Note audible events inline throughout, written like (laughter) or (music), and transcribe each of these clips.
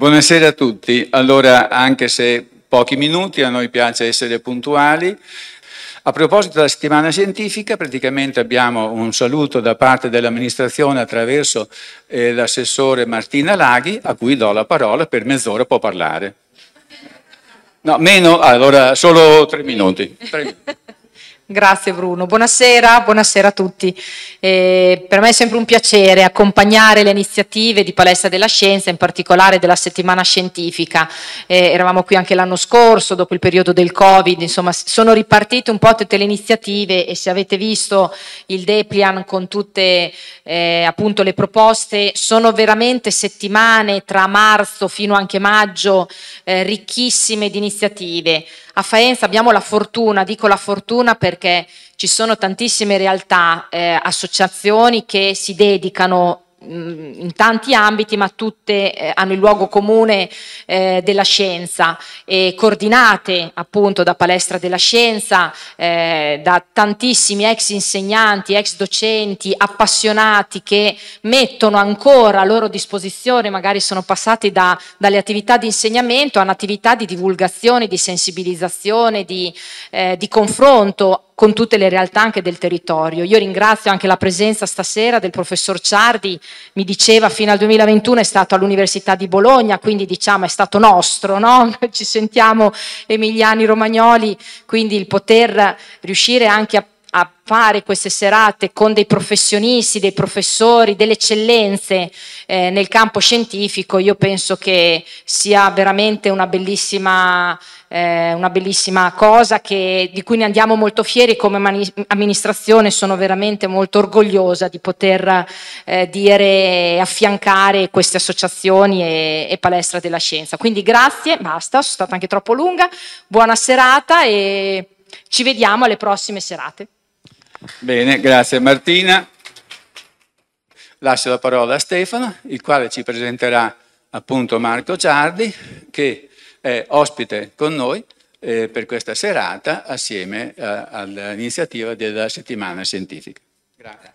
Buonasera a tutti. Allora, anche se pochi minuti, a noi piace essere puntuali. A proposito della settimana scientifica, praticamente abbiamo un saluto da parte dell'amministrazione attraverso eh, l'assessore Martina Laghi, a cui do la parola per mezz'ora può parlare. No, meno, allora solo tre minuti. Tre minuti. Grazie Bruno, buonasera, buonasera a tutti. Eh, per me è sempre un piacere accompagnare le iniziative di Palestra della Scienza, in particolare della settimana scientifica. Eh, eravamo qui anche l'anno scorso, dopo il periodo del Covid, insomma sono ripartite un po' tutte le iniziative e se avete visto il Deprian con tutte eh, appunto le proposte, sono veramente settimane tra marzo fino anche maggio eh, ricchissime di iniziative. A Faenza abbiamo la fortuna, dico la fortuna perché ci sono tantissime realtà, eh, associazioni che si dedicano Mm, in tanti ambiti, ma tutte eh, hanno il luogo comune eh, della scienza, e coordinate appunto da Palestra della Scienza, eh, da tantissimi ex insegnanti, ex docenti, appassionati che mettono ancora a loro disposizione, magari sono passati da, dalle attività di insegnamento a un'attività di divulgazione, di sensibilizzazione, di, eh, di confronto con tutte le realtà anche del territorio. Io ringrazio anche la presenza stasera del professor Ciardi, mi diceva fino al 2021 è stato all'Università di Bologna, quindi diciamo è stato nostro, no? (laughs) ci sentiamo emiliani romagnoli, quindi il poter riuscire anche a a fare queste serate con dei professionisti, dei professori, delle eccellenze eh, nel campo scientifico, io penso che sia veramente una bellissima eh, una bellissima cosa che, di cui ne andiamo molto fieri come mani- amministrazione, sono veramente molto orgogliosa di poter eh, dire e affiancare queste associazioni e, e palestra della scienza. Quindi grazie, basta, sono stata anche troppo lunga, buona serata e ci vediamo alle prossime serate. Bene, grazie Martina. Lascio la parola a Stefano, il quale ci presenterà appunto Marco Ciardi, che è ospite con noi eh, per questa serata assieme eh, all'iniziativa della settimana scientifica. Grazie.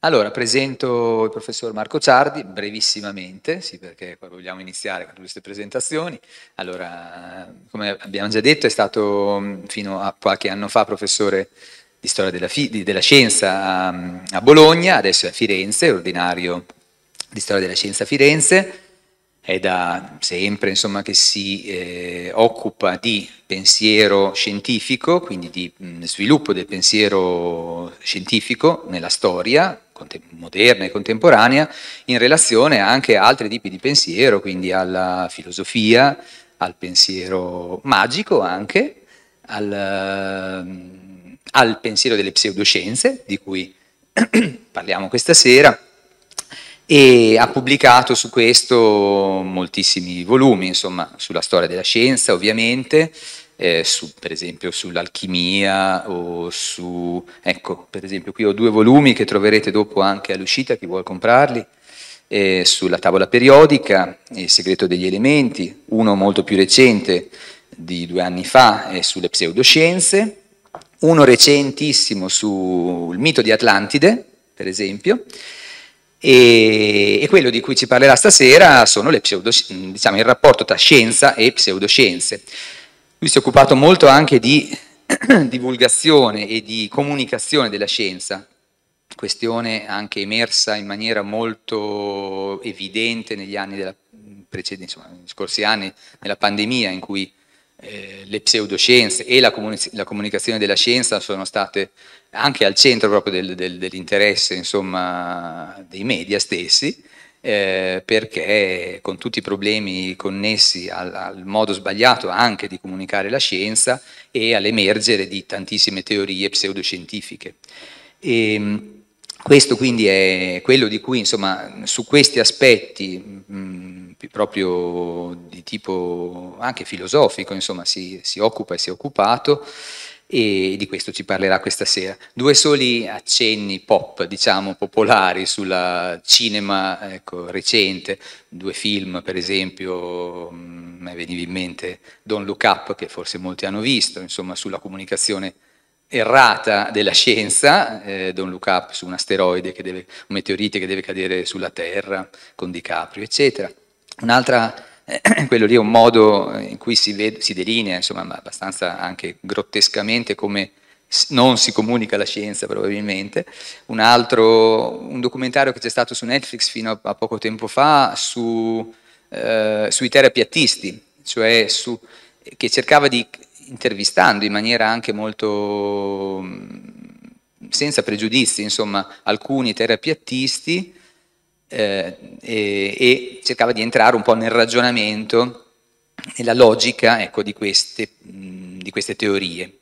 Allora, presento il professor Marco Ciardi, brevissimamente, sì perché vogliamo iniziare con queste presentazioni. Allora, come abbiamo già detto, è stato mm, fino a qualche anno fa professore di storia della, di, della scienza a, a Bologna, adesso è a Firenze, ordinario di storia della scienza a Firenze, è da sempre insomma, che si eh, occupa di pensiero scientifico, quindi di mh, sviluppo del pensiero scientifico nella storia moderna e contemporanea, in relazione anche a altri tipi di pensiero, quindi alla filosofia, al pensiero magico anche, al, al pensiero delle pseudoscienze, di cui (clears throat) parliamo questa sera, e ha pubblicato su questo moltissimi volumi, insomma, sulla storia della scienza ovviamente, eh, su, per esempio sull'alchimia o su... ecco, per esempio qui ho due volumi che troverete dopo anche all'uscita, chi vuole comprarli, eh, sulla tavola periodica, il segreto degli elementi, uno molto più recente di due anni fa è sulle pseudoscienze, uno recentissimo sul mito di Atlantide, per esempio, e, e, quello di cui ci parlerà stasera sono pseudo, diciamo, il rapporto tra scienza e pseudoscienze. Lui si è occupato molto anche di (clears throat) divulgazione e di comunicazione della scienza, questione anche emersa in maniera molto evidente negli anni della, precedenti, insomma, negli scorsi anni, nella pandemia in cui eh, le pseudoscienze e la, comuni la, comunicazione della scienza sono state anche al centro proprio del, del, dell'interesse insomma, dei media stessi, eh, perché con tutti i problemi connessi al, al, modo sbagliato anche di comunicare la scienza e all'emergere di tantissime teorie pseudoscientifiche. E, ehm, questo quindi è quello di cui, insomma, su questi aspetti mh, proprio di tipo anche filosofico, insomma, si, si occupa e si è occupato e di questo ci parlerà questa sera. Due soli accenni pop, diciamo, popolari sul cinema ecco, recente, due film per esempio, mm, mi veniva in mente Don't Look Up, che forse molti hanno visto, insomma, sulla comunicazione errata della scienza, eh, Don't Look Up su un asteroide, che deve, un meteorite che deve cadere sulla Terra con DiCaprio, eccetera. Un'altra, eh, (clears throat) quello lì è un modo in cui si, vede, si delinea, insomma, abbastanza anche grottescamente come non si comunica la scienza probabilmente. Un altro, un documentario che c'è stato su Netflix fino a, a poco tempo fa su, eh, sui terapiattisti, cioè su, che cercava di, intervistando in maniera anche molto senza pregiudizi, insomma, alcuni terapiattisti eh, e, e, cercava di entrare un po' nel ragionamento, e la logica ecco, di, queste, mh, di, queste, teorie,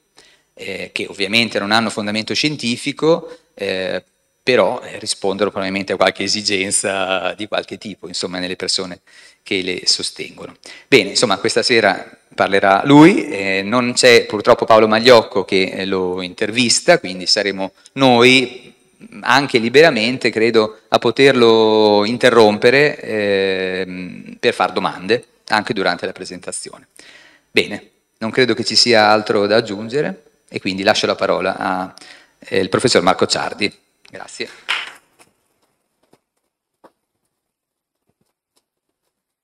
eh, che ovviamente non hanno fondamento scientifico, eh, però eh, rispondono probabilmente a qualche esigenza di qualche tipo, insomma, nelle persone che le sostengono. Bene, insomma, questa sera parlerà lui, eh, non c'è purtroppo Paolo Magliocco che eh, lo intervista, quindi saremo noi anche liberamente, credo, a poterlo interrompere eh, per far domande anche durante la presentazione. Bene, non credo che ci sia altro da aggiungere e quindi lascio la parola al eh, professor Marco Ciardi. Grazie.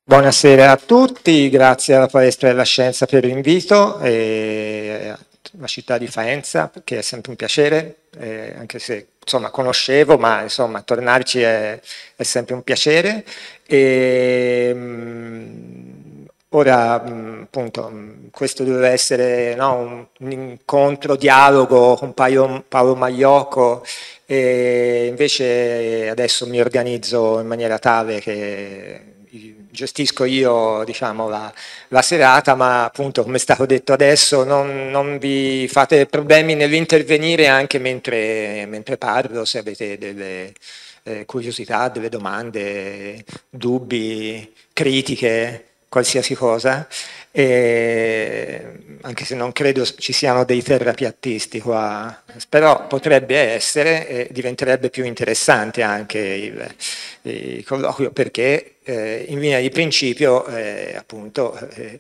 Buonasera a tutti, grazie alla Palestra della Scienza per l'invito. E la città di Faenza, che è sempre un piacere, eh, anche se insomma, conoscevo, ma insomma, tornarci è, è, sempre un piacere. E, ehm, mh, ora, mh, mm, appunto, mh, mm, questo doveva essere no, un, un, incontro, dialogo con Paolo, Paolo Magliocco, e invece adesso mi organizzo in maniera tale che gestisco io diciamo, la, la, serata, ma appunto come è stato detto adesso non, non vi fate problemi nell'intervenire anche mentre, mentre, parlo, se avete delle eh, curiosità, delle domande, dubbi, critiche, qualsiasi cosa e anche se non credo ci siano dei terrapiattisti qua, però potrebbe essere e diventerebbe più interessante anche il, il colloquio perché eh, in linea di principio eh, appunto eh,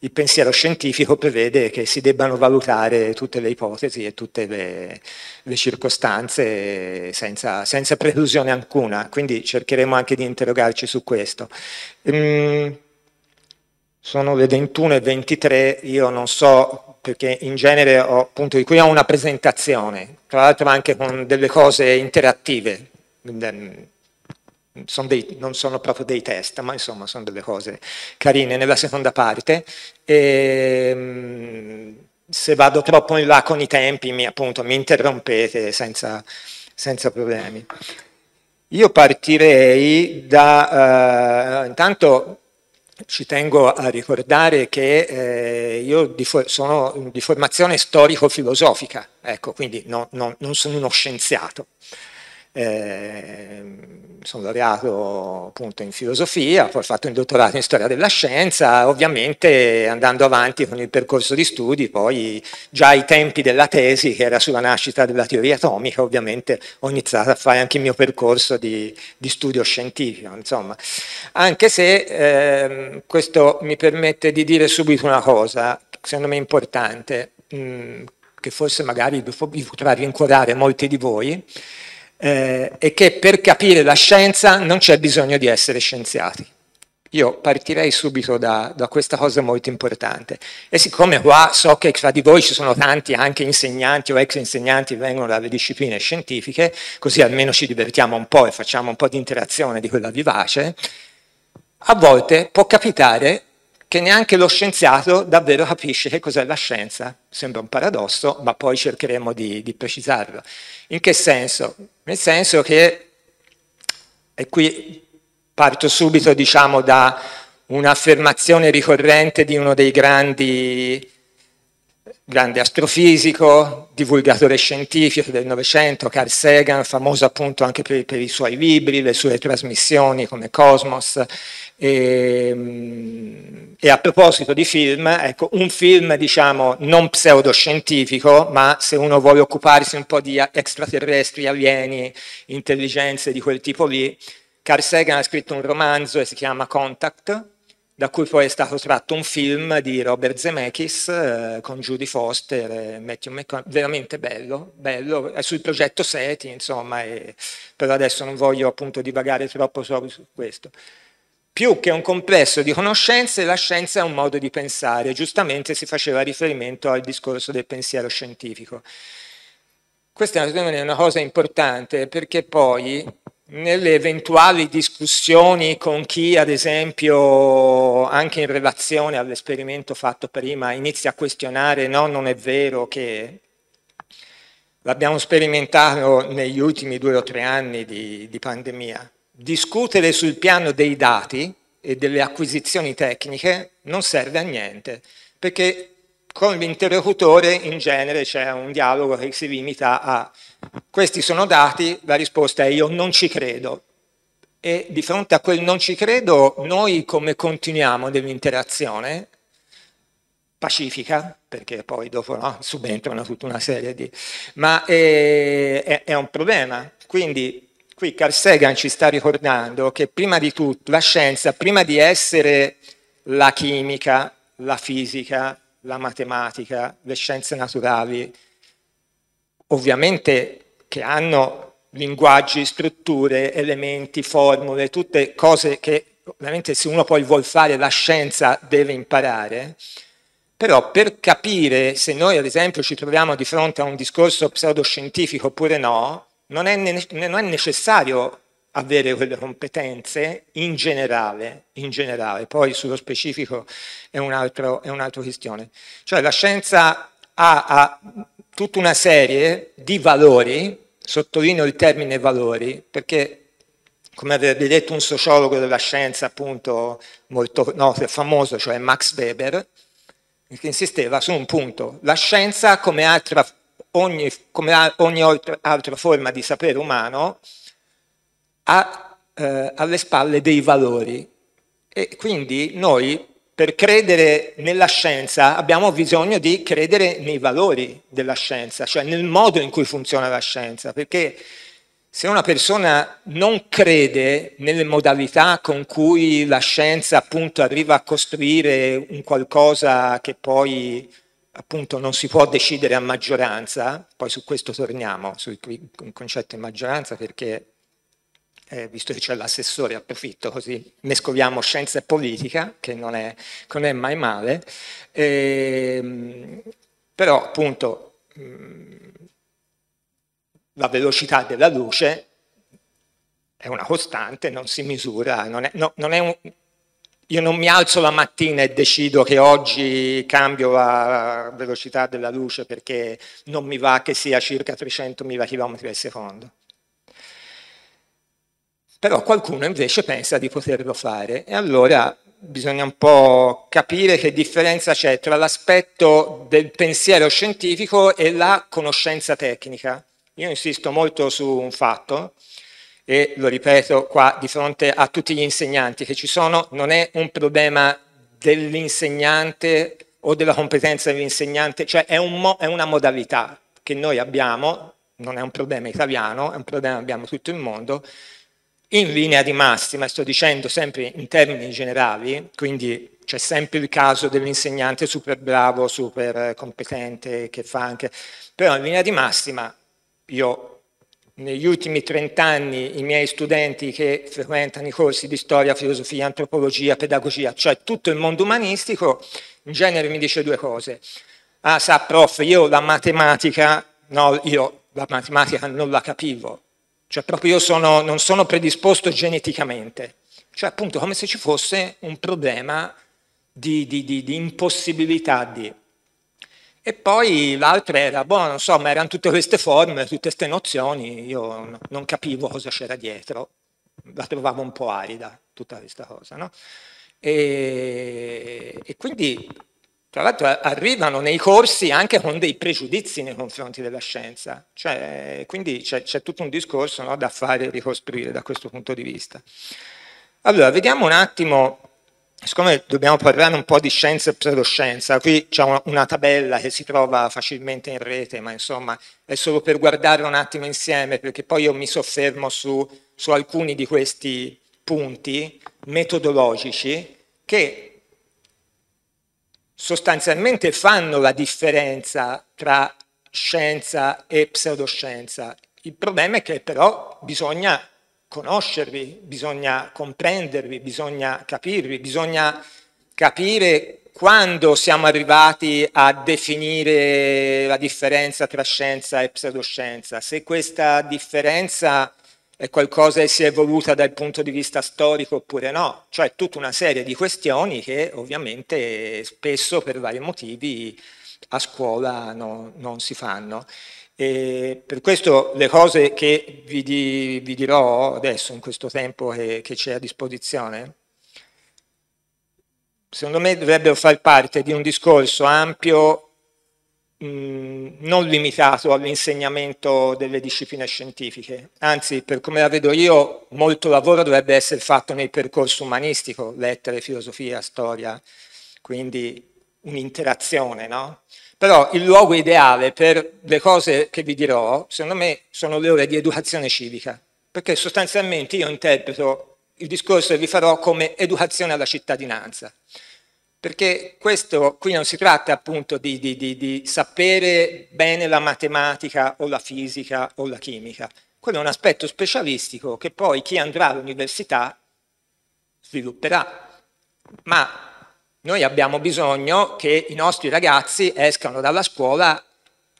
il pensiero scientifico prevede che si debbano valutare tutte le ipotesi e tutte le, le circostanze senza, senza, preclusione alcuna, quindi cercheremo anche di interrogarci su questo. Ehm, sono le 21.23, io non so perché in genere ho, appunto qui ho una presentazione, tra l'altro anche con delle cose interattive, sono dei, non sono proprio dei test, ma insomma sono delle cose carine nella seconda parte. E, ehm, se vado troppo in là con i tempi, mi, appunto, mi interrompete senza, senza problemi. Io partirei da, eh, intanto ci tengo a ricordare che eh, io di sono di formazione storico-filosofica, ecco, quindi no, no, non sono uno scienziato. Eh, sono laureato appunto in filosofia, poi ho fatto il dottorato in storia della scienza, ovviamente andando avanti con il percorso di studi, poi già ai tempi della tesi, che era sulla nascita della teoria atomica, ovviamente ho iniziato a fare anche il mio percorso di, di studio scientifico, insomma. Anche se eh, questo mi permette di dire subito una cosa, secondo me importante, mh, che forse magari vi potrà rincuorare molti di voi, eh, è che per capire la scienza non c'è bisogno di essere scienziati. Io partirei subito da, da, questa cosa molto importante. E siccome qua so che fra di voi ci sono tanti anche insegnanti o ex insegnanti che vengono dalle discipline scientifiche, così almeno ci divertiamo un po' e facciamo un po' di interazione di quella vivace, a volte può capitare che neanche lo scienziato davvero capisce che cos'è la scienza. Sembra un paradosso, ma poi cercheremo di, di precisarlo. In che senso? Nel senso che, e qui parto subito diciamo da un'affermazione ricorrente di uno dei grandi grande astrofisico, divulgatore scientifico del Novecento, Carl Sagan, famoso appunto anche per, per, i suoi libri, le sue trasmissioni come Cosmos e, ehm, e, a proposito di film, ecco, un film diciamo non pseudoscientifico, ma se uno vuole occuparsi un po' di extraterrestri, alieni, intelligenze di quel tipo lì, Carl Sagan ha scritto un romanzo e si chiama Contact, da cui poi è stato tratto un film di Robert Zemeckis eh, con Judy Foster e Matthew McConaughey, veramente bello, bello, è sul progetto SETI, insomma, e, però adesso non voglio appunto divagare troppo su questo. Più che un complesso di conoscenze, la scienza è un modo di pensare, giustamente si faceva riferimento al discorso del pensiero scientifico. Questa è una cosa importante perché poi nelle eventuali discussioni con chi, ad esempio, anche in relazione all'esperimento fatto prima, inizia a questionare no, non è vero che l'abbiamo sperimentato negli ultimi due o tre anni di, di pandemia discutere sul piano dei dati e delle acquisizioni tecniche non serve a niente, perché con l'interlocutore in genere c'è un dialogo che si limita a questi sono dati, la risposta è io non ci credo. E di fronte a quel non ci credo, noi come continuiamo dell'interazione pacifica, perché poi dopo no, subentrano tutta una serie di... ma è, eh, è, è un problema. Quindi qui Carl Sagan ci sta ricordando che prima di tutto la scienza, prima di essere la chimica, la fisica, la matematica, le scienze naturali, ovviamente che hanno linguaggi, strutture, elementi, formule, tutte cose che ovviamente se uno poi vuol fare la scienza deve imparare, però per capire se noi ad esempio ci troviamo di fronte a un discorso pseudoscientifico oppure no, non è, ne- non è necessario avere quelle competenze in generale, in generale, poi sullo specifico è, un altro, è un'altra questione. Cioè la scienza ha, ha, tutta una serie di valori, sottolineo il termine valori, perché come avrebbe detto un sociologo della scienza appunto molto noto e famoso, cioè Max Weber, che insisteva su un punto, la scienza come altra ogni, come ogni altra forma di sapere umano, ha eh, alle spalle dei valori. E quindi noi, per credere nella scienza, abbiamo bisogno di credere nei valori della scienza, cioè nel modo in cui funziona la scienza, perché se una persona non crede nelle modalità con cui la scienza appunto arriva a costruire un qualcosa che poi appunto non si può decidere a maggioranza, poi su questo torniamo, sul concetto di maggioranza perché eh, visto che c'è l'assessore approfitto così mescoliamo scienza e politica, che non è, non è mai male, ehm, però appunto mm, la velocità della luce è una costante, non si misura, non è, no, non è un, io non mi alzo la mattina e decido che oggi cambio la velocità della luce perché non mi va che sia circa 300.000 km al secondo. Però qualcuno invece pensa di poterlo fare e allora bisogna un po' capire che differenza c'è tra l'aspetto del pensiero scientifico e la conoscenza tecnica. Io insisto molto su un fatto, e lo ripeto qua di fronte a tutti gli insegnanti che ci sono, non è un problema dell'insegnante o della competenza dell'insegnante, cioè è, un mo, è, una modalità che noi abbiamo, non è un problema italiano, è un problema che abbiamo tutto il mondo, in linea di massima, sto dicendo sempre in termini generali, quindi c'è sempre il caso dell'insegnante super bravo, super competente, che fa anche, però in linea di massima io negli ultimi 30 anni i miei studenti che frequentano i corsi di storia, filosofia, antropologia, pedagogia, cioè tutto il mondo umanistico, in genere mi dice due cose. Ah, sa, prof, io la matematica, no, io la matematica non la capivo. Cioè proprio io sono, non sono predisposto geneticamente. Cioè appunto come se ci fosse un problema di, di, di, di impossibilità di... E poi l'altra era, boh, non so, ma erano tutte queste forme, tutte queste nozioni, io non capivo cosa c'era dietro, la trovavo un po' arida tutta questa cosa, no? e, e quindi tra l'altro arrivano nei corsi anche con dei pregiudizi nei confronti della scienza, cioè, quindi c'è, tutto un discorso no, da fare e ricostruire da questo punto di vista. Allora, vediamo un attimo siccome dobbiamo parlare un po' di scienza e pseudoscienza, qui c'è una, tabella che si trova facilmente in rete, ma insomma è solo per guardare un attimo insieme, perché poi io mi soffermo su, su alcuni di questi punti metodologici che sostanzialmente fanno la differenza tra scienza e pseudoscienza. Il problema è che però bisogna conoscervi, bisogna comprendervi, bisogna capirvi, bisogna capire quando siamo arrivati a definire la differenza tra scienza e pseudoscienza, se questa differenza è qualcosa che si è evoluta dal punto di vista storico oppure no, cioè tutta una serie di questioni che ovviamente spesso per vari motivi a scuola no, non si fanno. E per questo le cose che vi, di, vi, dirò adesso, in questo tempo che, che c'è a disposizione, secondo me dovrebbero far parte di un discorso ampio, mh, non limitato all'insegnamento delle discipline scientifiche. Anzi, per come la vedo io, molto lavoro dovrebbe essere fatto nel percorso umanistico, lettere, filosofia, storia, quindi un'interazione, no? Però il luogo ideale per le cose che vi dirò, secondo me, sono le ore di educazione civica, perché sostanzialmente io interpreto il discorso che vi farò come educazione alla cittadinanza. Perché questo qui non si tratta appunto di, di, di, di sapere bene la matematica o la fisica o la chimica. Quello è un aspetto specialistico che poi chi andrà all'università svilupperà. Ma noi abbiamo bisogno che i nostri ragazzi escano dalla scuola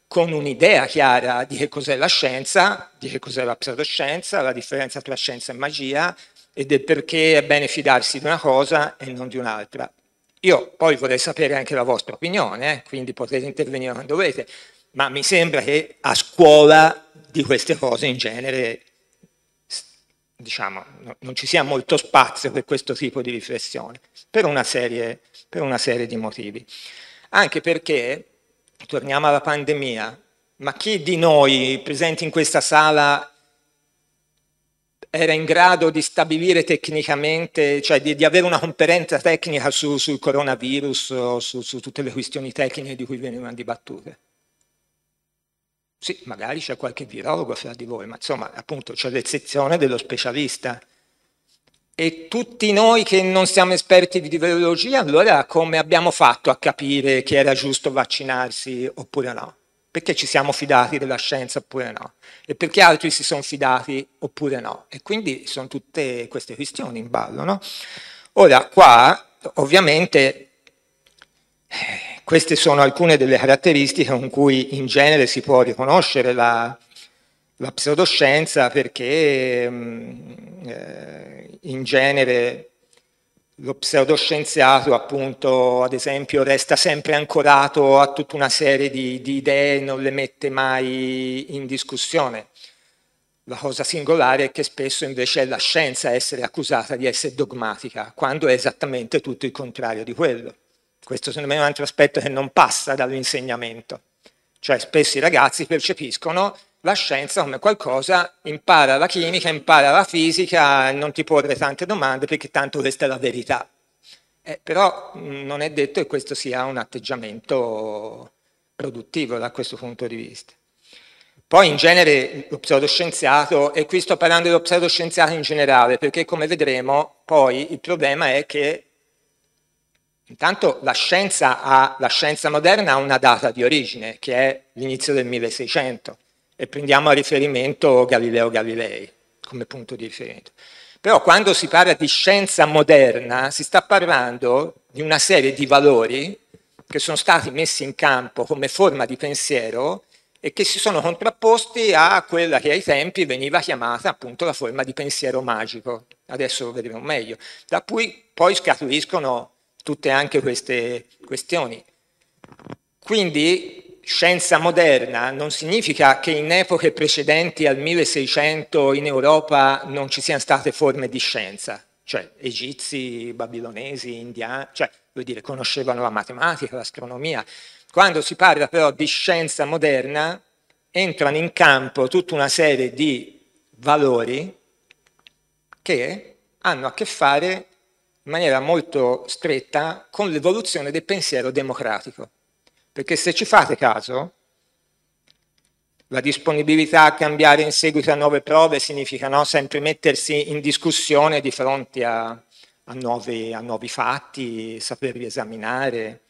con un'idea chiara di che cos'è la scienza, di che cos'è la pseudoscienza, la differenza tra scienza e magia e del perché è bene fidarsi di una cosa e non di un'altra. Io poi vorrei sapere anche la vostra opinione, eh, quindi potete intervenire quando volete, ma mi sembra che a scuola di queste cose in genere diciamo, non ci sia molto spazio per questo tipo di riflessione, per una, serie, per una serie di motivi. Anche perché, torniamo alla pandemia, ma chi di noi presenti in questa sala era in grado di stabilire tecnicamente, cioè di, di avere una conferenza tecnica su, sul coronavirus o su, su tutte le questioni tecniche di cui venivano dibattute? Sì, magari c'è qualche virologo fra di voi, ma insomma, appunto, c'è l'eccezione dello specialista. E tutti noi che non siamo esperti di virologia, allora come abbiamo fatto a capire che era giusto vaccinarsi oppure no? Perché ci siamo fidati della scienza oppure no? E perché altri si sono fidati oppure no? E quindi sono tutte queste questioni in ballo, no? Ora, qua, ovviamente... Eh, queste sono alcune delle caratteristiche con cui in genere si può riconoscere la, la pseudoscienza perché mm, eh, in genere lo pseudoscienziato appunto ad esempio resta sempre ancorato a tutta una serie di, di, idee non le mette mai in discussione la cosa singolare è che spesso invece è la scienza a essere accusata di essere dogmatica quando è esattamente tutto il contrario di quello questo secondo me è un altro aspetto che non passa dall'insegnamento. Cioè spesso i ragazzi percepiscono la scienza come qualcosa, impara la chimica, impara la fisica, non ti porre tante domande perché tanto questa è la verità. Eh, però mm, non è detto che questo sia un atteggiamento produttivo da questo punto di vista. Poi in genere lo pseudoscienziato, e qui sto parlando dello pseudoscienziato in generale, perché come vedremo poi il problema è che Intanto la scienza, ha, la scienza, moderna ha una data di origine, che è l'inizio del 1600, e prendiamo a riferimento Galileo Galilei come punto di riferimento. Però quando si parla di scienza moderna si sta parlando di una serie di valori che sono stati messi in campo come forma di pensiero e che si sono contrapposti a quella che ai tempi veniva chiamata appunto la forma di pensiero magico. Adesso lo vedremo meglio. Da cui poi scaturiscono tutte anche queste questioni. Quindi scienza moderna non significa che in epoche precedenti al 1600 in Europa non ci siano state forme di scienza, cioè egizi, babilonesi, indiani, cioè vuol dire conoscevano la matematica, l'astronomia. Quando si parla però di scienza moderna entrano in campo tutta una serie di valori che hanno a che fare in maniera molto stretta con l'evoluzione del pensiero democratico. Perché se ci fate caso, la disponibilità a cambiare in seguito a nuove prove significa no, sempre mettersi in discussione di fronte a, a, nuovi, a nuovi, fatti, saperli esaminare.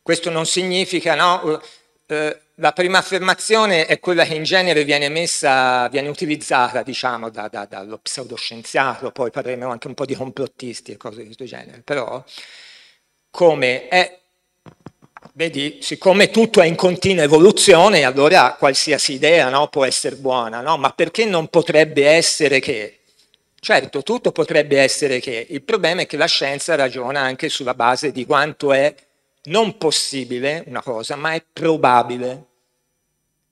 Questo non significa no, eh, la prima affermazione è quella che in genere viene messa, viene utilizzata, diciamo, da, da, dallo pseudoscienziato, poi parleremo anche un po' di complottisti e cose di questo genere, però come è, vedi, siccome tutto è in continua evoluzione, allora qualsiasi idea no, può essere buona, no? ma perché non potrebbe essere che? Certo, tutto potrebbe essere che, il problema è che la scienza ragiona anche sulla base di quanto è non possibile una cosa, ma è probabile.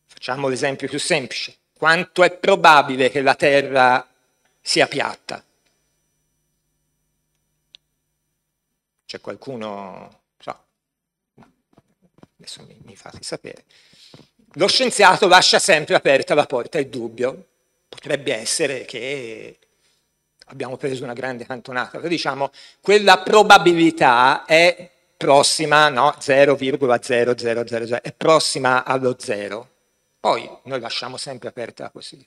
Facciamo l'esempio più semplice. Quanto è probabile che la Terra sia piatta? C'è qualcuno... So, adesso mi, mi fate sapere. Lo scienziato lascia sempre aperta la porta al dubbio. Potrebbe essere che abbiamo preso una grande cantonata, però diciamo quella probabilità è prossima, no? 0,0000, è prossima allo zero. Poi noi lasciamo sempre aperta così.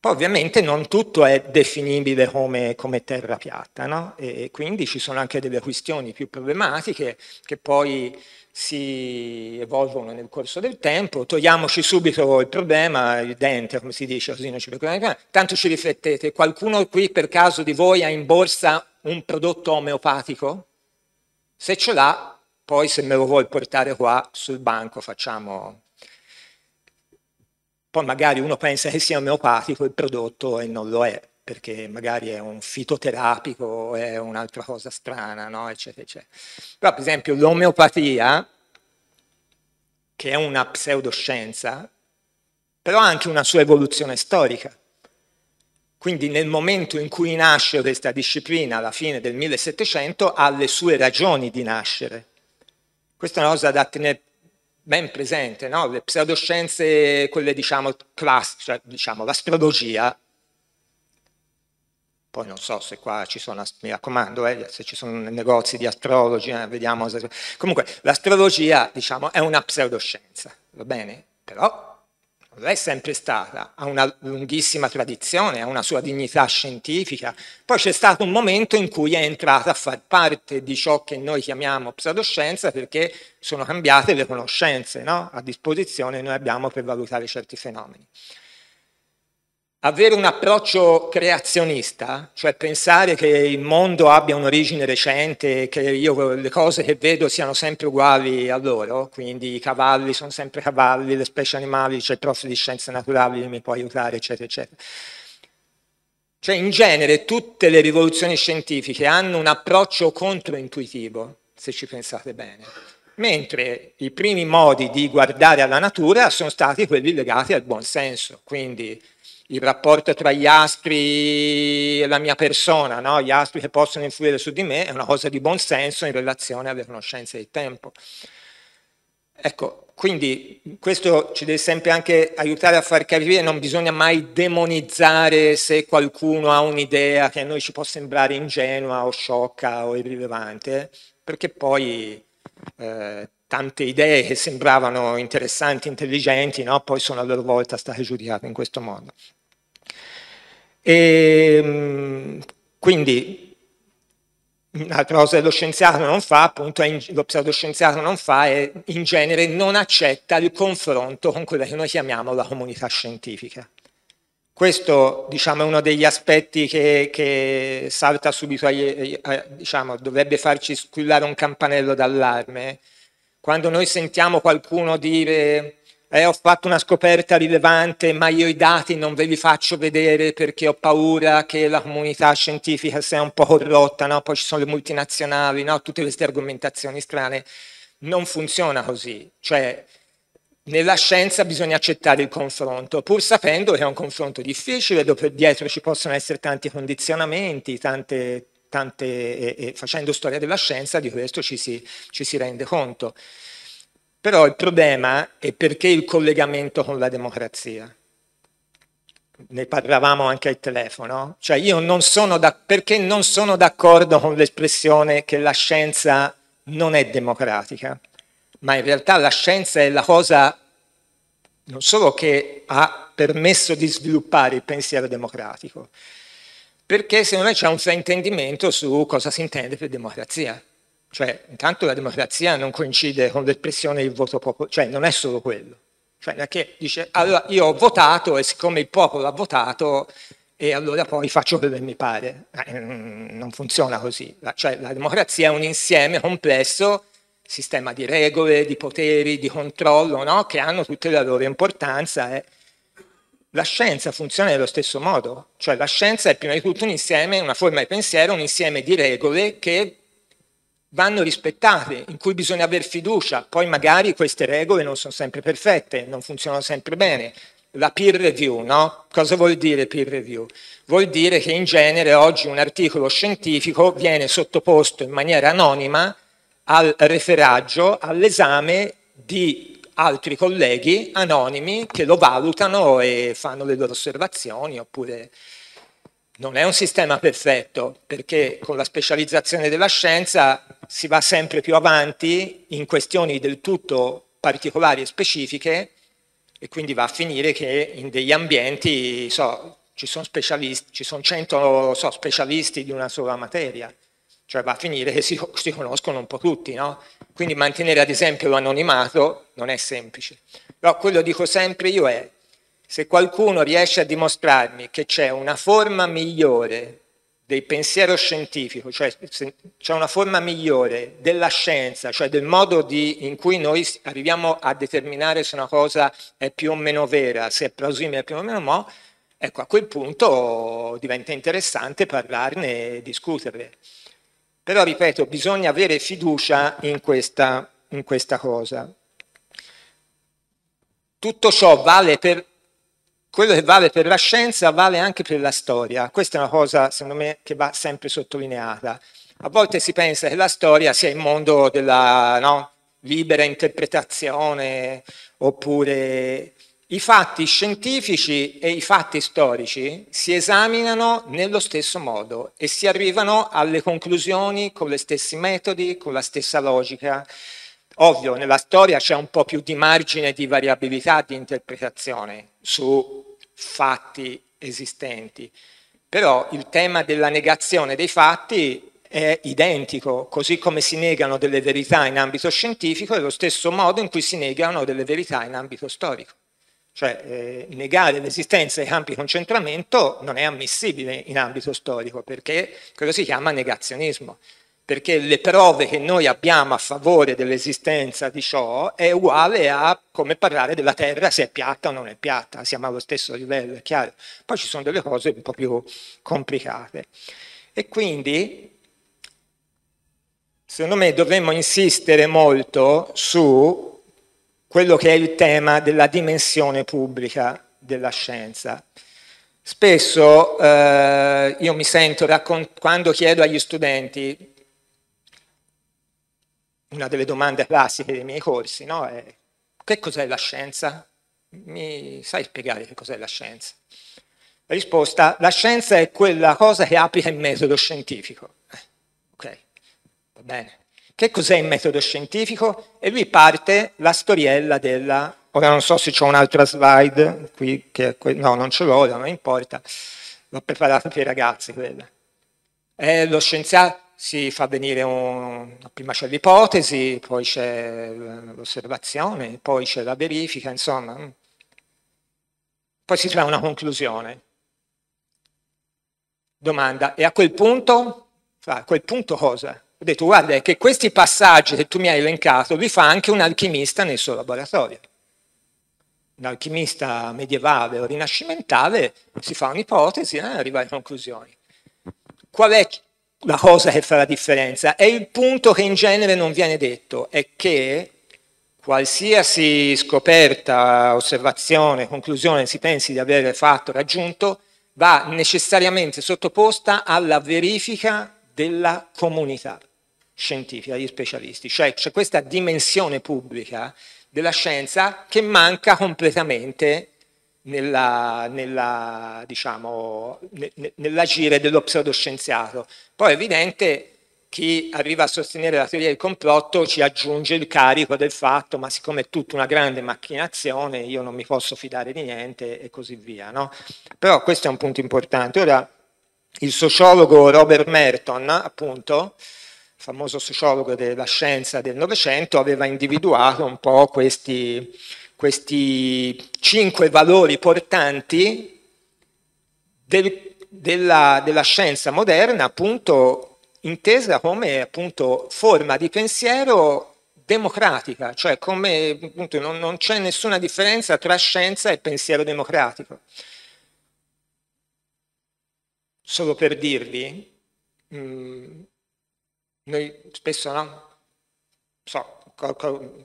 Poi ovviamente non tutto è definibile come, come terra piatta, no? e quindi ci sono anche delle questioni più problematiche che poi si evolvono nel corso del tempo. Togliamoci subito il problema, il dente, come si dice, così non ci preoccupiamo. Tanto ci riflettete, qualcuno qui per caso di voi ha in borsa un prodotto omeopatico? Se ce l'ha, poi se me lo vuoi portare qua sul banco facciamo... Poi magari uno pensa che sia omeopatico il prodotto e non lo è, perché magari è un fitoterapico, è un'altra cosa strana, no? eccetera, eccetera. Però per esempio l'omeopatia, che è una pseudoscienza, però ha anche una sua evoluzione storica. Quindi nel momento in cui nasce questa disciplina, alla fine del 1700, ha le sue ragioni di nascere. Questa è una cosa da tenere ben presente, no? le pseudoscienze, quelle diciamo classiche, cioè, diciamo l'astrologia, poi non so se qua ci sono, mi raccomando, eh, se ci sono negozi di astrologi, eh, vediamo. Se... Comunque, l'astrologia, diciamo, è una pseudoscienza, va bene? Però è sempre stata, ha una lunghissima tradizione, ha una sua dignità scientifica. Poi c'è stato un momento in cui è entrata a far parte di ciò che noi chiamiamo pseudoscienza perché sono cambiate le conoscenze no? a disposizione noi abbiamo per valutare certi fenomeni. Avere un approccio creazionista, cioè pensare che il mondo abbia un'origine recente, che io le cose che vedo siano sempre uguali a loro, quindi i cavalli sono sempre cavalli, le specie animali, c'è cioè il prof di scienze naturali che mi può aiutare, eccetera, eccetera. Cioè in genere tutte le rivoluzioni scientifiche hanno un approccio controintuitivo, se ci pensate bene, mentre i primi modi di guardare alla natura sono stati quelli legati al buonsenso, quindi il rapporto tra gli astri e la mia persona, no? gli astri che possono influire su di me, è una cosa di buon senso in relazione alle conoscenze del tempo. Ecco, quindi questo ci deve sempre anche aiutare a far capire, non bisogna mai demonizzare se qualcuno ha un'idea che a noi ci può sembrare ingenua o sciocca o irrilevante, perché poi eh, tante idee che sembravano interessanti, intelligenti, no? poi sono a loro volta state giudicate in questo modo. E, ehm, quindi un'altra cosa che lo scienziato non fa, appunto, è lo pseudoscienziato non fa è in genere non accetta il confronto con quella che noi chiamiamo la comunità scientifica. Questo diciamo, è uno degli aspetti che, che salta subito, agli, a, diciamo, dovrebbe farci squillare un campanello d'allarme. Quando noi sentiamo qualcuno dire eh, ho fatto una scoperta rilevante, ma io i dati non ve li faccio vedere perché ho paura che la comunità scientifica sia un po' corrotta, no? poi ci sono le multinazionali, no? tutte queste argomentazioni strane. Non funziona così, cioè nella scienza bisogna accettare il confronto, pur sapendo che è un confronto difficile, dove dietro ci possono essere tanti condizionamenti, tante, tante e, e facendo storia della scienza di questo ci si, ci si rende conto. Però il problema è perché il collegamento con la democrazia. Ne parlavamo anche al telefono, cioè io non sono da, perché non sono d'accordo con l'espressione che la scienza non è democratica, ma in realtà la scienza è la cosa non solo che ha permesso di sviluppare il pensiero democratico, perché secondo me c'è un fraintendimento su cosa si intende per democrazia. Cioè, intanto la democrazia non coincide con l'espressione del voto popolare, cioè non è solo quello. Cioè, non è che dice, allora io ho votato e siccome il popolo ha votato, e allora poi faccio quello che mi pare. Eh, mm, non funziona così. La, cioè, la democrazia è un insieme complesso, sistema di regole, di poteri, di controllo, no? che hanno tutte la loro importanza. Eh. La scienza funziona nello stesso modo, cioè la scienza è prima di tutto un insieme, una forma di pensiero, un insieme di regole che vanno rispettate, in cui bisogna avere fiducia, poi magari queste regole non sono sempre perfette, non funzionano sempre bene. La peer review, no? Cosa vuol dire peer review? Vuol dire che in genere oggi un articolo scientifico viene sottoposto in maniera anonima al referaggio, all'esame di altri colleghi anonimi che lo valutano e fanno le loro osservazioni oppure non è un sistema perfetto, perché con la specializzazione della scienza si va sempre più avanti in questioni del tutto particolari e specifiche e quindi va a finire che in degli ambienti so, ci sono specialisti, ci sono 100 so, specialisti di una sola materia, cioè va a finire che si, si conoscono un po' tutti, no? Quindi mantenere ad esempio l'anonimato non è semplice. Però quello che dico sempre io è se qualcuno riesce a dimostrarmi che c'è una forma migliore del pensiero scientifico, cioè c'è una forma migliore della scienza, cioè del modo di, in cui noi arriviamo a determinare se una cosa è più o meno vera, se è plausibile più o meno no, ecco a quel punto diventa interessante parlarne e discuterne. Però ripeto, bisogna avere fiducia in questa, in questa cosa. Tutto ciò vale per quello che vale per la scienza vale anche per la storia. Questa è una cosa, secondo me, che va sempre sottolineata. A volte si pensa che la storia sia il mondo della no, libera interpretazione, oppure i fatti scientifici e i fatti storici si esaminano nello stesso modo e si arrivano alle conclusioni con gli stessi metodi, con la stessa logica. Ovvio, nella storia c'è un po' più di margine di variabilità di interpretazione su fatti esistenti, però il tema della negazione dei fatti è identico, così come si negano delle verità in ambito scientifico, è lo stesso modo in cui si negano delle verità in ambito storico. Cioè eh, negare l'esistenza dei campi di concentramento non è ammissibile in ambito storico perché quello si chiama negazionismo perché le prove che noi abbiamo a favore dell'esistenza di ciò è uguale a come parlare della Terra se è piatta o non è piatta, siamo allo stesso livello, è chiaro. Poi ci sono delle cose un po' più complicate. E quindi, secondo me, dovremmo insistere molto su quello che è il tema della dimensione pubblica della scienza. Spesso eh, io mi sento, quando chiedo agli studenti, una delle domande classiche dei miei corsi, no? È, che cos'è la scienza? Mi sai spiegare che cos'è la scienza? La risposta, la scienza è quella cosa che applica il metodo scientifico. Ok, va bene. Che cos'è il metodo scientifico? E lui parte la storiella della... Ora non so se c'è un'altra slide qui, che que... no, non ce l'ho, non importa. L'ho preparata per i ragazzi quella. È lo scienziato si fa venire un, prima c'è l'ipotesi, poi c'è eh, l'osservazione, poi c'è la verifica, insomma, poi si trae una conclusione. Domanda, e a quel punto? Ah, a quel punto cosa? Ho detto, guarda, è che questi passaggi che tu mi hai elencato li fa anche un alchimista nel suo laboratorio. Un alchimista medievale o rinascimentale si fa un'ipotesi e eh, arriva alle conclusioni. Qual è la cosa che fa la differenza. È il punto che in genere non viene detto, è che qualsiasi scoperta, osservazione, conclusione si pensi di aver fatto, raggiunto, va necessariamente sottoposta alla verifica della comunità scientifica, degli specialisti. Cioè c'è questa dimensione pubblica della scienza che manca completamente nell'agire nella, diciamo, nell dello pseudoscienziato. Poi è evidente chi arriva a sostenere la teoria del complotto ci aggiunge il carico del fatto, ma siccome è tutta una grande macchinazione, io non mi posso fidare di niente e così via. No? Però questo è un punto importante. Ora, il sociologo Robert Merton, appunto, famoso sociologo della scienza del Novecento, aveva individuato un po' questi, questi cinque valori portanti del, della, della, scienza moderna, appunto intesa come appunto, forma di pensiero democratica, cioè come appunto, non, non c'è nessuna differenza tra scienza e pensiero democratico. Solo per dirvi, mh, mm, noi spesso no, so,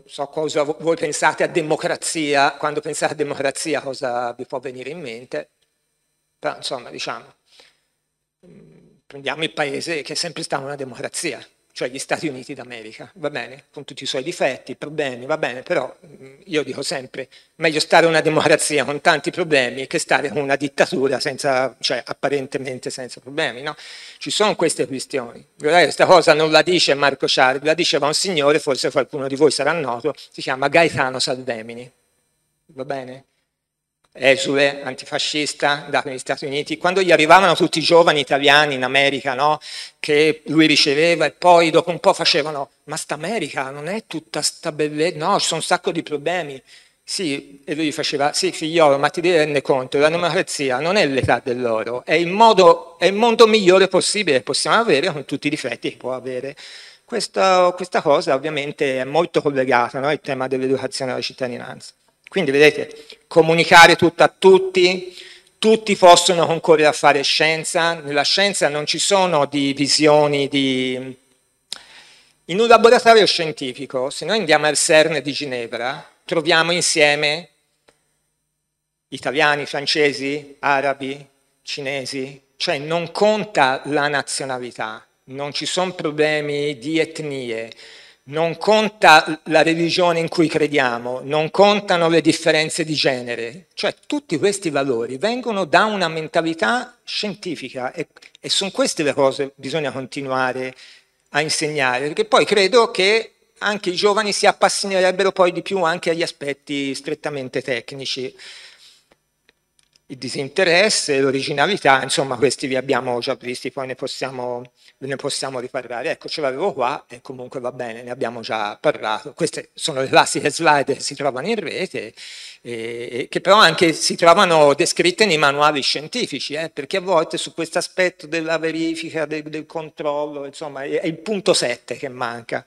so cosa voi pensate a democrazia, quando pensate a democrazia cosa vi può venire in mente, però insomma diciamo, mm, prendiamo il paese che è sempre stata una democrazia, cioè gli Stati Uniti d'America, va bene, con tutti i suoi difetti, problemi, va bene, però mm, io dico sempre, meglio stare una democrazia con tanti problemi che stare a una dittatura senza, cioè apparentemente senza problemi, no? Ci sono queste questioni. questa cosa non la dice Marco Ciardi, la diceva un signore, forse qualcuno di voi sarà noto, si chiama Gaetano Salvemini, va bene? esule, antifascista dagli Stati Uniti, quando gli arrivavano tutti i giovani italiani in America, no? che lui riceveva e poi dopo un po' facevano, ma sta America non è tutta sta bellezza, no, ci sono un sacco di problemi. Sì, e lui faceva, sì figliolo, ma ti devi rendere conto, la democrazia non è l'età dell'oro, è il, modo, è il mondo migliore possibile che possiamo avere con tutti i difetti che può avere. Questa, questa cosa ovviamente è molto collegata al no? tema dell'educazione alla cittadinanza. Quindi vedete, comunicare tutto a tutti, tutti possono concorrere a fare scienza, nella scienza non ci sono divisioni di... In un laboratorio scientifico, se noi andiamo al CERN di Ginevra, troviamo insieme italiani, francesi, arabi, cinesi, cioè non conta la nazionalità, non ci sono problemi di etnie, non conta la religione in cui crediamo, non contano le differenze di genere, cioè tutti questi valori vengono da una mentalità scientifica e, e sono queste le cose che bisogna continuare a insegnare, perché poi credo che anche i giovani si appassionerebbero poi di più anche agli aspetti strettamente tecnici il disinteresse, l'originalità, insomma questi li abbiamo già visti, poi ne possiamo, ne possiamo riparlare. Ecco, ce l'avevo qua e comunque va bene, ne abbiamo già parlato. Queste sono le classiche slide che si trovano in rete eh, che però anche si trovano descritte nei manuali scientifici, eh, perché a volte su questo aspetto della verifica, del, del controllo, insomma, è, è il punto 7 che manca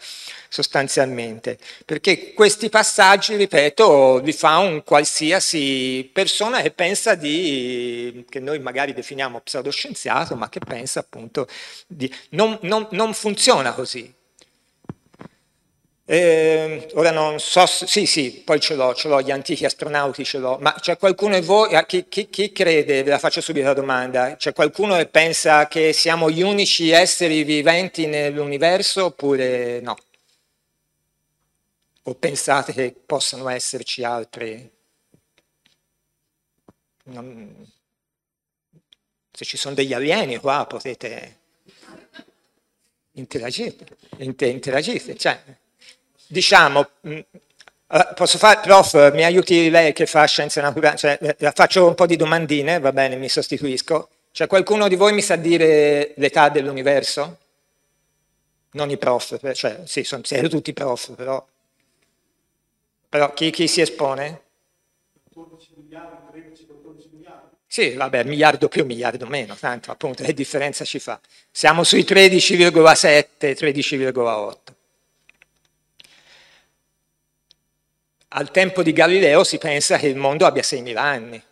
sostanzialmente, perché questi passaggi, ripeto, li fa un qualsiasi persona che pensa di, che noi magari definiamo pseudoscienziato, ma che pensa appunto di... non, non, non funziona così, eh, ora non so, se, sì sì, poi ce l'ho, ce l'ho, gli antichi astronauti ce l'ho, ma c'è qualcuno di voi, ah, chi, chi, chi, crede, ve la faccio subito la domanda, c'è qualcuno che pensa che siamo gli unici esseri viventi nell'universo oppure no? O pensate che possano esserci altri? Non... Se ci sono degli alieni qua potete interagire, interagire, cioè diciamo, mm, eh, posso fare, prof, mi aiuti lei che fa scienze naturali, cioè, eh, faccio un po' di domandine, va bene, mi sostituisco. Cioè, qualcuno di voi mi sa dire l'età dell'universo? Non i prof, eh, cioè, sì, sono, siete tutti prof, però... Però chi, chi si espone? 14 miliardi, 13, 14 miliardi. Sì, vabbè, miliardo più, miliardo meno, tanto appunto che differenza ci fa. Siamo sui 13,7, 13,8. Al tempo di Galileo si pensa che il mondo abbia 6.000 anni.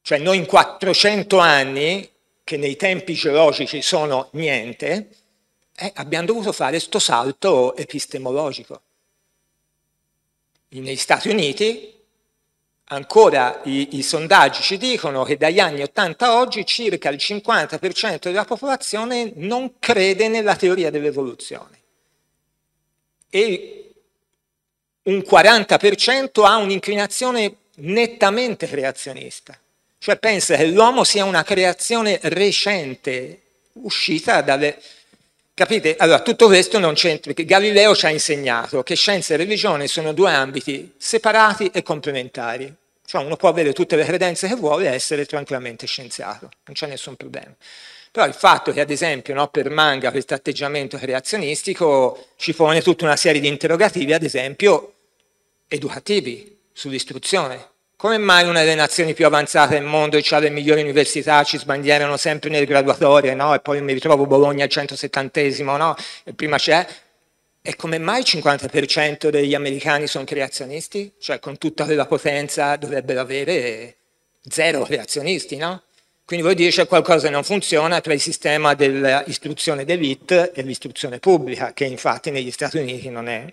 Cioè noi in 400 anni, che nei tempi geologici sono niente, eh, abbiamo dovuto fare questo salto epistemologico. Negli Stati Uniti ancora i, i, sondaggi ci dicono che dagli anni 80 a oggi circa il 50% della popolazione non crede nella teoria dell'evoluzione e un 40% ha un'inclinazione nettamente creazionista, cioè pensa che l'uomo sia una creazione recente, uscita dalle... Capite? Allora, tutto questo non c'entra, perché Galileo ci ha insegnato che scienza e religione sono due ambiti separati e complementari. Cioè uno può avere tutte le credenze che vuole e essere tranquillamente scienziato, non c'è nessun problema. Però il fatto che, ad esempio, no, per manga questo atteggiamento creazionistico ci pone tutta una serie di interrogativi, ad esempio, educativi sull'istruzione. Come mai una delle nazioni più avanzate del mondo e cioè ha le migliori università ci sbandierano sempre nel graduatorio no? E poi mi ritrovo Bologna al 170 no? E prima c'è. E come mai il 50% degli americani sono creazionisti? Cioè con tutta quella potenza dovrebbero avere zero creazionisti, no? Quindi vuol dire c'è qualcosa che non funziona tra il sistema dell'istruzione d'elite e l'istruzione pubblica, che infatti negli Stati Uniti non, è,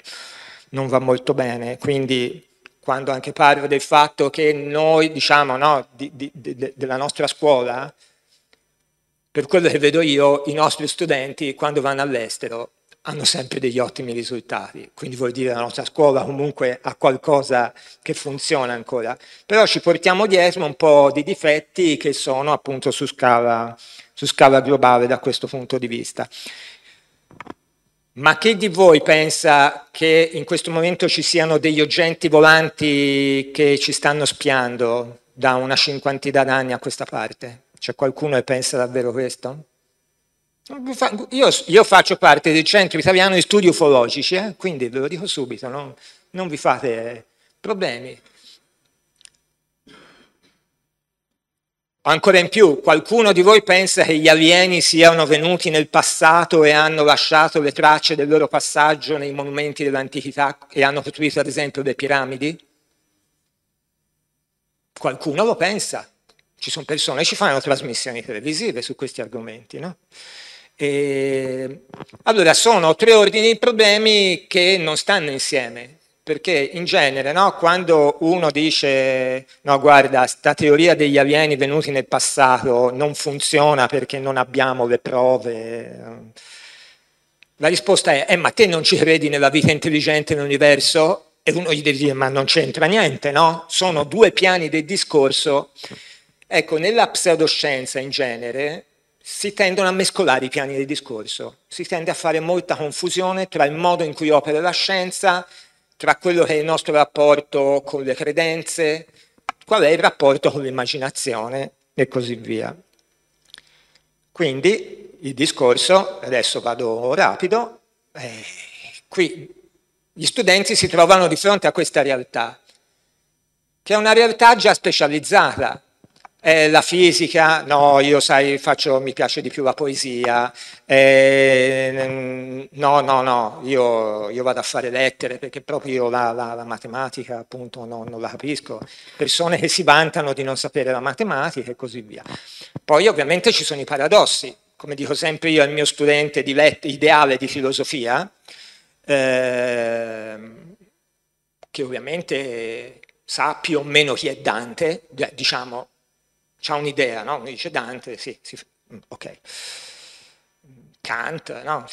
non va molto bene. Quindi quando anche parlo del fatto che noi, diciamo, no, di, di, de, della nostra scuola, per quello che vedo io, i nostri studenti quando vanno all'estero hanno sempre degli ottimi risultati, quindi vuol dire che la nostra scuola comunque ha qualcosa che funziona ancora, però ci portiamo dietro un po' di difetti che sono appunto su scala, su scala globale da questo punto di vista. Ma chi di voi pensa che in questo momento ci siano degli oggetti volanti che ci stanno spiando da una cinquantina d'anni a questa parte? C'è qualcuno che pensa davvero questo? Io, io, faccio parte del centro italiano di studi ufologici, eh? quindi ve lo dico subito, non, non vi fate eh, problemi. Ancora in più, qualcuno di voi pensa che gli alieni siano venuti nel passato e hanno lasciato le tracce del loro passaggio nei monumenti dell'antichità e hanno costruito ad esempio le piramidi? Qualcuno lo pensa. Ci sono persone che ci fanno trasmissioni televisive su questi argomenti, no? E, ehm, allora, sono tre ordini di problemi che non stanno insieme, perché in genere no, quando uno dice no guarda sta teoria degli alieni venuti nel passato non funziona perché non abbiamo le prove, la risposta è eh, ma te non ci credi nella vita intelligente nell'universo? E uno gli deve dire ma non c'entra niente, no? Sono due piani del discorso. Ecco, nella pseudoscienza in genere si tendono a mescolare i piani del discorso, si tende a fare molta confusione tra il modo in cui opera la scienza, tra quello che è il nostro rapporto con le credenze, qual è il rapporto con l'immaginazione e così via. Quindi il discorso, adesso vado rapido, eh, qui gli studenti si trovano di fronte a questa realtà, che è una realtà già specializzata, eh, la fisica, no, io sai, faccio, mi piace di più la poesia, eh, no, no, no, io, io, vado a fare lettere perché proprio la, la, la matematica appunto no, non la capisco, persone che si vantano di non sapere la matematica e così via. Poi ovviamente ci sono i paradossi, come dico sempre io al mio studente di let- ideale di filosofia, eh, che ovviamente sa più o meno chi è Dante, diciamo ha un'idea, no? dice Dante, sì, sì mm, ok, Kant, no?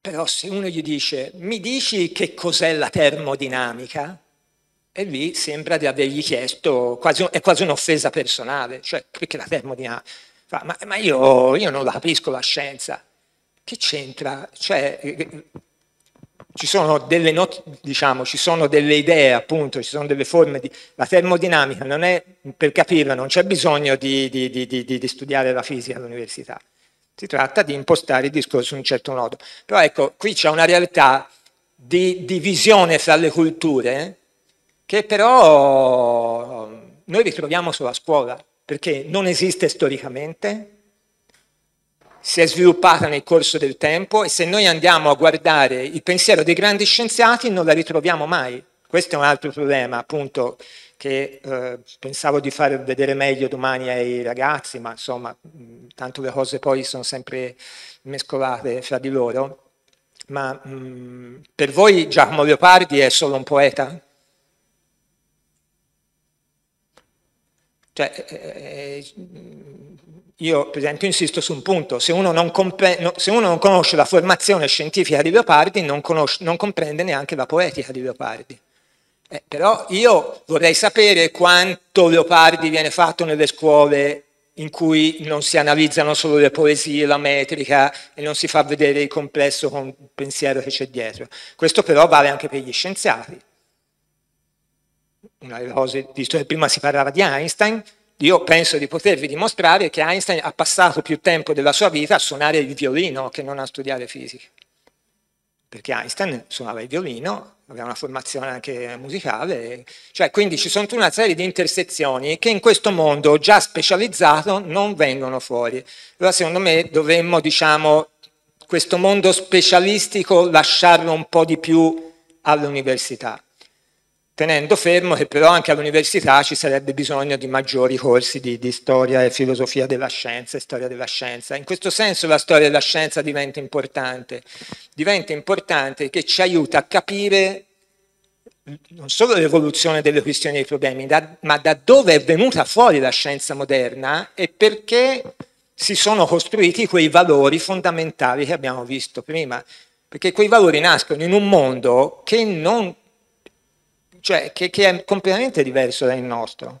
Però se uno gli dice, mi dici che cos'è la termodinamica? E lì sembra di avergli chiesto, quasi, è quasi un'offesa personale, cioè perché la termodinamica? Ma, ma io, io non la capisco la scienza. Che c'entra? Cioè, ci sono delle not- diciamo, ci sono delle idee, appunto, ci sono delle forme di... La termodinamica non è, per capirla, non c'è bisogno di, di, di, di studiare la fisica all'università. Si tratta di impostare il discorso in un certo modo. Però ecco, qui c'è una realtà di divisione fra le culture che però noi ritroviamo sulla scuola, perché non esiste storicamente, si è sviluppata nel corso del tempo e se noi andiamo a guardare il pensiero dei grandi scienziati non la ritroviamo mai. Questo è un altro problema, appunto, che eh, pensavo di far vedere meglio domani ai ragazzi, ma insomma, tanto le cose poi sono sempre mescolate fra di loro. Ma mh, per voi Giacomo Leopardi è solo un poeta? Cioè, eh, eh, eh io per esempio insisto su un punto, se uno non, compre- se uno non conosce la formazione scientifica di Leopardi non, conosce, non comprende neanche la poetica di Leopardi. Eh, però io vorrei sapere quanto Leopardi viene fatto nelle scuole in cui non si analizzano solo le poesie, la metrica e non si fa vedere il complesso con il pensiero che c'è dietro. Questo però vale anche per gli scienziati. Una delle cose, visto che prima si parlava di Einstein, io penso di potervi dimostrare che Einstein ha passato più tempo della sua vita a suonare il violino che non a studiare fisica. Perché Einstein suonava il violino, aveva una formazione anche musicale, cioè quindi ci sono tutta una serie di intersezioni che in questo mondo già specializzato non vengono fuori. Allora secondo me dovremmo, diciamo, questo mondo specialistico lasciarlo un po' di più all'università tenendo fermo che però anche all'università ci sarebbe bisogno di maggiori corsi di, di, storia e filosofia della scienza e storia della scienza. In questo senso la storia della scienza diventa importante, diventa importante che ci aiuta a capire non solo l'evoluzione delle questioni e dei problemi, da, ma da dove è venuta fuori la scienza moderna e perché si sono costruiti quei valori fondamentali che abbiamo visto prima. Perché quei valori nascono in un mondo che non cioè che, che è completamente diverso dal nostro.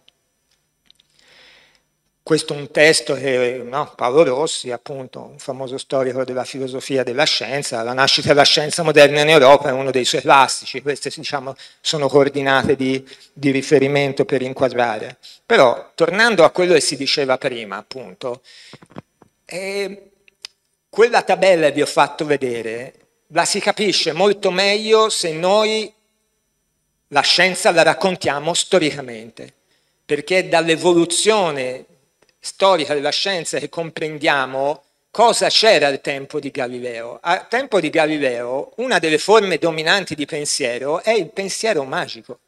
Questo è un testo che no, Paolo Rossi, appunto, un famoso storico della filosofia della scienza, la nascita della scienza moderna in Europa è uno dei suoi classici, queste diciamo, sono coordinate di, di riferimento per inquadrare. Però, tornando a quello che si diceva prima, appunto, eh, quella tabella che vi ho fatto vedere la si capisce molto meglio se noi la scienza la raccontiamo storicamente, perché è dall'evoluzione storica della scienza che comprendiamo cosa c'era al tempo di Galileo. Al tempo di Galileo una delle forme dominanti di pensiero è il pensiero magico.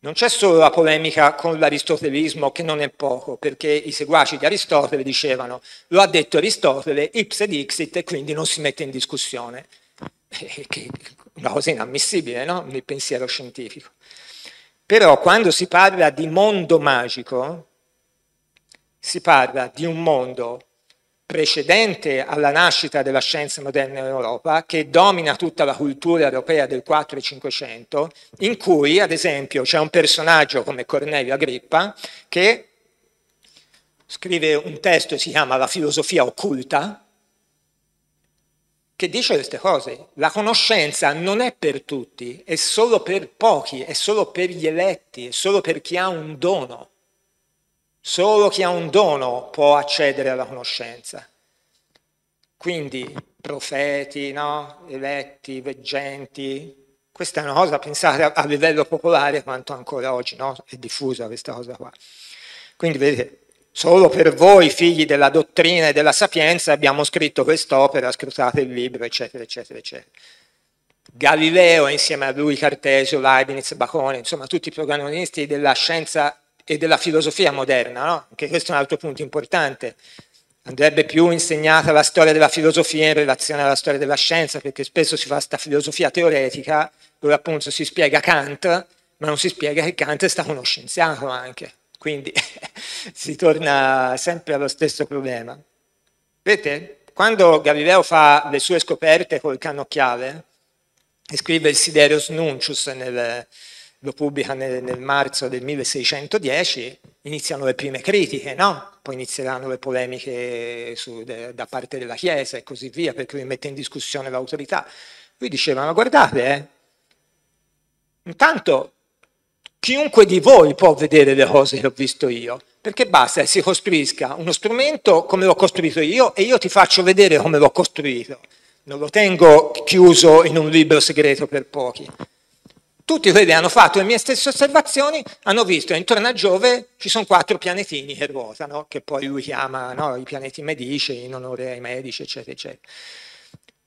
Non c'è solo la polemica con l'aristotelismo, che non è poco, perché i seguaci di Aristotele dicevano lo ha detto Aristotele, ipse dixit, e quindi non si mette in discussione. (laughs) Che una cosa inammissibile no? nel pensiero scientifico. Però quando si parla di mondo magico, si parla di un mondo precedente alla nascita della scienza moderna in Europa, che domina tutta la cultura europea del 4 e 500, in cui, ad esempio, c'è un personaggio come Cornelio Agrippa che scrive un testo che si chiama La filosofia occulta, che dice queste cose. La conoscenza non è per tutti, è solo per pochi, è solo per gli eletti, è solo per chi ha un dono. Solo chi ha un dono può accedere alla conoscenza. Quindi profeti, no? eletti, veggenti, questa è una cosa, pensate a, a livello popolare quanto ancora oggi no? è diffusa questa cosa qua. Quindi vedete, Solo per voi, figli della dottrina e della sapienza, abbiamo scritto quest'opera, scrutate il libro, eccetera, eccetera, eccetera. Galileo, insieme a lui Cartesio, Leibniz, Bacone, insomma tutti i protagonisti della scienza e della filosofia moderna, no? anche questo è un altro punto importante. Andrebbe più insegnata la storia della filosofia in relazione alla storia della scienza, perché spesso si fa questa filosofia teoretica dove appunto si spiega Kant, ma non si spiega che Kant è stato uno scienziato anche quindi (laughs) si torna sempre allo stesso problema. Vedete, quando Galileo fa le sue scoperte col cannocchiale, e scrive il Siderius Nuncius, nel, lo pubblica nel, nel, marzo del 1610, iniziano le prime critiche, no? poi inizieranno le polemiche su, de, da parte della Chiesa e così via, perché lui mette in discussione l'autorità. Lui diceva, ma guardate, eh, intanto Chiunque di voi può vedere le cose che ho visto io, perché basta che si costruisca uno strumento come l'ho costruito io e io ti faccio vedere come l'ho costruito. Non lo tengo chiuso in un libro segreto per pochi. Tutti quelli che hanno fatto le mie stesse osservazioni hanno visto che intorno a Giove ci sono quattro pianetini che ruotano, che poi lui chiama no, i pianeti medici in onore ai medici, eccetera, eccetera.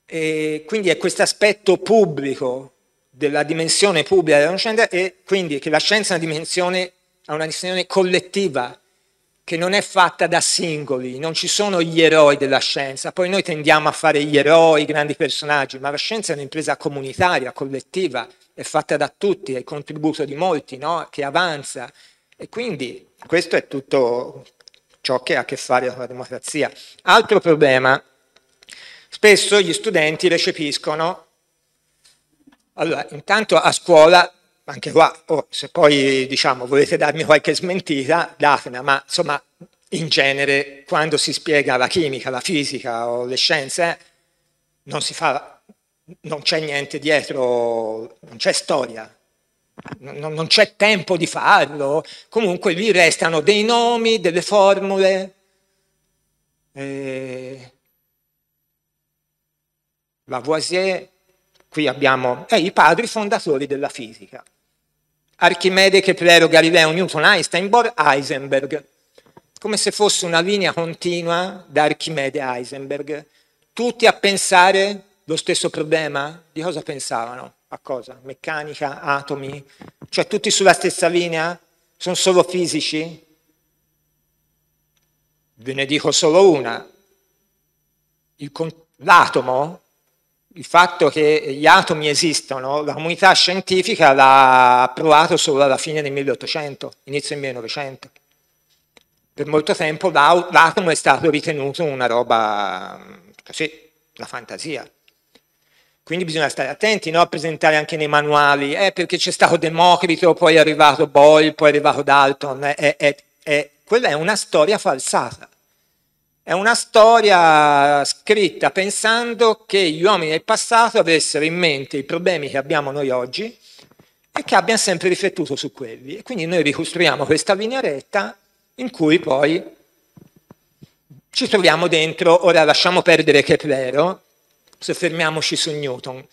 E quindi è questo aspetto pubblico della dimensione pubblica della scienza e quindi che la scienza è una dimensione, ha una dimensione collettiva, che non è fatta da singoli, non ci sono gli eroi della scienza, poi noi tendiamo a fare gli eroi, i grandi personaggi, ma la scienza è un'impresa comunitaria, collettiva, è fatta da tutti, è il contributo di molti no? che avanza e quindi questo è tutto ciò che ha a che fare con la democrazia. Altro problema, spesso gli studenti recepiscono allora, intanto a scuola, anche qua, oh, se poi diciamo, volete darmi qualche smentita, datela, ma insomma, in genere, quando si spiega la chimica, la fisica o le scienze, non si fa, non c'è niente dietro, non c'è storia, non, non c'è tempo di farlo, comunque lì restano dei nomi, delle formule. E... Eh, Lavoisier Qui abbiamo eh, i padri fondatori della fisica. Archimede, Keplero, Galileo, Newton, Einstein, Bohr, Heisenberg. Come se fosse una linea continua da Archimede a Heisenberg. Tutti a pensare lo stesso problema? Di cosa pensavano? A cosa? Meccanica, atomi? Cioè tutti sulla stessa linea? Sono solo fisici? Ve ne dico solo una. L'atomo il fatto che gli atomi esistono, la comunità scientifica l'ha approvato solo alla fine del 1800, inizio del 1900. Per molto tempo l'atomo è stato ritenuto una roba così, mm, la fantasia. Quindi bisogna stare attenti no? a presentare anche nei manuali, eh, perché c'è stato Democrito, poi è arrivato Boyle, poi è arrivato Dalton, eh, eh, eh, eh quella è una storia falsata è una storia scritta pensando che gli uomini del passato avessero in mente i problemi che abbiamo noi oggi e che abbiano sempre riflettuto su quelli. E quindi noi ricostruiamo questa linea retta in cui poi ci troviamo dentro, ora lasciamo perdere Keplero, soffermiamoci su Newton.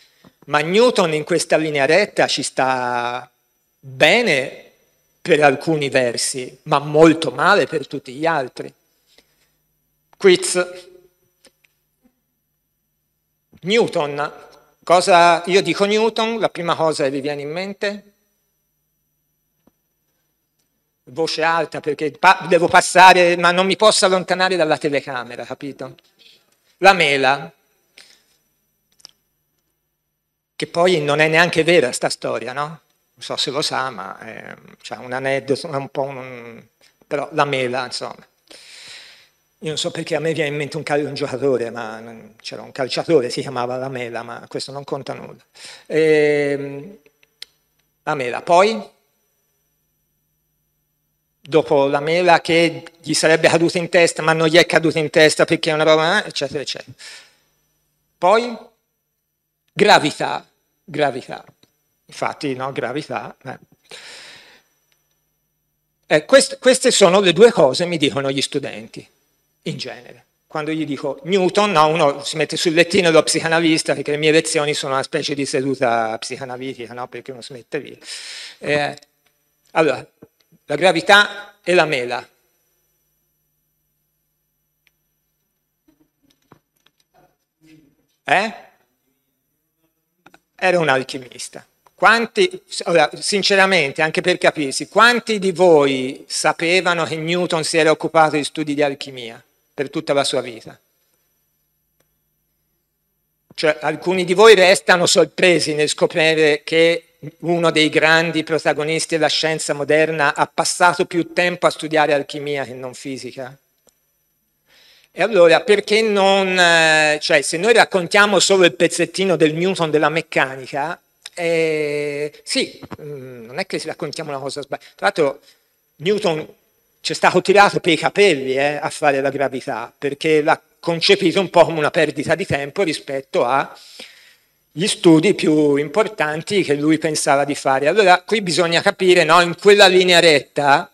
Ma Newton in questa linea retta ci sta bene per alcuni versi, ma molto male per tutti gli altri. Quiz. Newton. Cosa io dico Newton, la prima cosa che vi viene in mente? Voce alta perché pa devo passare, ma non mi posso allontanare dalla telecamera, capito? La mela. Che poi non è neanche vera sta storia, no? Non so se lo sa, ma è, cioè, un aneddoto, è un po' un... però la mela, insomma. Io non so perché a me viene in mente un, cal- un giocatore, ma c'era un calciatore, si chiamava Lamela, ma questo non conta nulla. E, ehm, Lamela, poi dopo la mela che gli sarebbe caduta in testa, ma non gli è caduta in testa perché è una roba, eh, eccetera, eccetera. Poi gravità, gravità, infatti, no, gravità. Eh. Eh, quest- queste sono le due cose, mi dicono gli studenti in genere. Quando gli dico Newton, no, uno si mette sul lettino lo psicanalista, perché le mie lezioni sono una specie di seduta psicanalitica, no? perché uno si mette lì. Eh, allora, la gravità e la mela. Eh? Era un alchimista. Quanti, allora, sinceramente, anche per capirsi, quanti di voi sapevano che Newton si era occupato di studi di alchimia? per tutta la sua vita. Cioè, alcuni di voi restano sorpresi nel scoprire che uno dei grandi protagonisti della scienza moderna ha passato più tempo a studiare alchimia che non fisica. E allora perché non, eh, cioè se noi raccontiamo solo il pezzettino del Newton della meccanica, eh, sì, mm, non è che raccontiamo una cosa sbagliata. Tra l'altro Newton c'è stato tirato per i capelli eh, a fare la gravità, perché l'ha concepito un po' come una perdita di tempo rispetto agli studi più importanti che lui pensava di fare. Allora qui bisogna capire, no, in quella linea retta,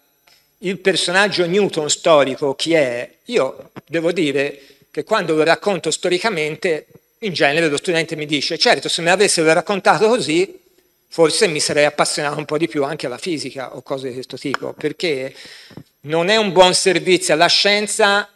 il personaggio Newton storico chi è? Io devo dire che quando lo racconto storicamente, in genere lo studente mi dice, certo, se me l'avessero raccontato così, forse mi sarei appassionato un po' di più anche alla fisica o cose di questo tipo, perché non è un buon servizio alla scienza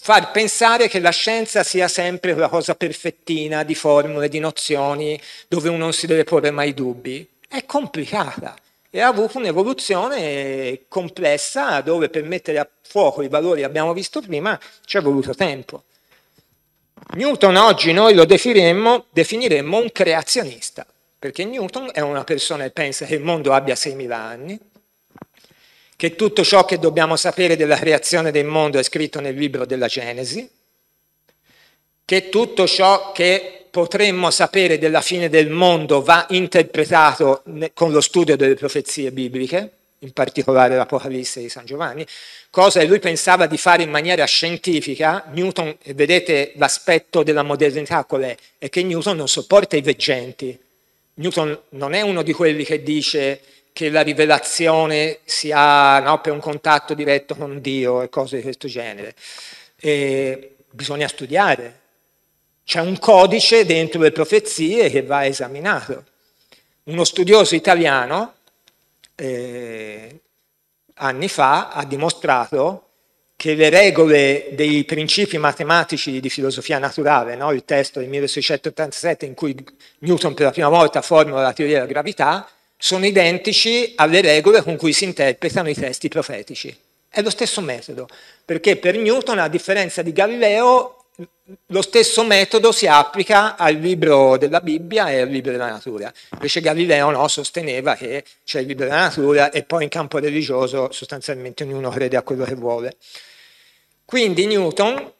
far pensare che la scienza sia sempre quella cosa perfettina di formule, di nozioni, dove uno non si deve porre mai dubbi. È complicata e ha avuto un'evoluzione complessa dove per mettere a fuoco i valori che abbiamo visto prima ci è voluto tempo. Newton oggi noi lo definiremmo, definiremmo un creazionista, perché Newton è una persona che pensa che il mondo abbia 6.000 anni, che tutto ciò che dobbiamo sapere della creazione del mondo è scritto nel libro della Genesi, che tutto ciò che potremmo sapere della fine del mondo va interpretato con lo studio delle profezie bibliche, in particolare l'Apocalisse di San Giovanni, cosa che lui pensava di fare in maniera scientifica. Newton, vedete l'aspetto della modernità qual è? È che Newton non sopporta i veggenti. Newton non è uno di quelli che dice che la rivelazione sia no, per un contatto diretto con Dio e cose di questo genere. E bisogna studiare. C'è un codice dentro le profezie che va esaminato. Uno studioso italiano eh, anni fa ha dimostrato che le regole dei principi matematici di filosofia naturale, no? il testo del 1687 in cui Newton per la prima volta formula la teoria della gravità, sono identici alle regole con cui si interpretano i testi profetici. È lo stesso metodo, perché per Newton, a differenza di Galileo, lo stesso metodo si applica al libro della Bibbia e al libro della natura. Invece Galileo no, sosteneva che c'è il libro della natura e poi in campo religioso sostanzialmente ognuno crede a quello che vuole. Quindi Newton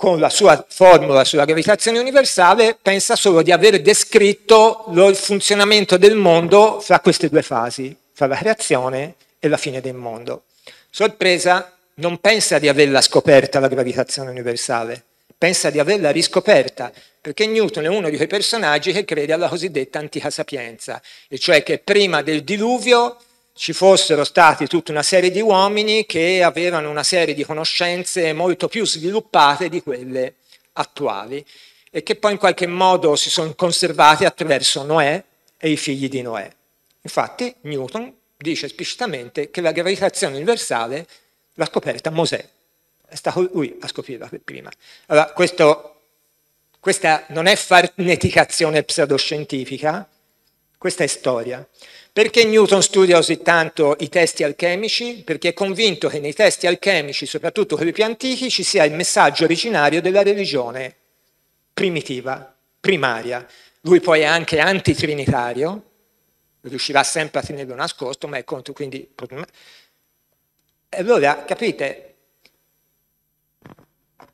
con la sua formula sulla gravitazione universale, pensa solo di aver descritto lo, il funzionamento del mondo fra queste due fasi, fra la creazione e la fine del mondo. Sorpresa, non pensa di averla scoperta la gravitazione universale, pensa di averla riscoperta, perché Newton è uno di quei personaggi che crede alla cosiddetta antica sapienza, e cioè che prima del diluvio ci fossero stati tutta una serie di uomini che avevano una serie di conoscenze molto più sviluppate di quelle attuali e che poi in qualche modo si sono conservati attraverso Noè e i figli di Noè. Infatti Newton dice esplicitamente che la gravitazione universale l'ha scoperta Mosè, è stato lui a scoprirla per prima. Allora, questo, questa non è farneticazione pseudoscientifica, questa è storia. Perché Newton studia così tanto i testi alchemici? Perché è convinto che nei testi alchemici, soprattutto quelli più antichi, ci sia il messaggio originario della religione primitiva, primaria. Lui poi è anche antitrinitario, riuscirà sempre a tenerlo nascosto, ma è contro quindi... Allora, capite,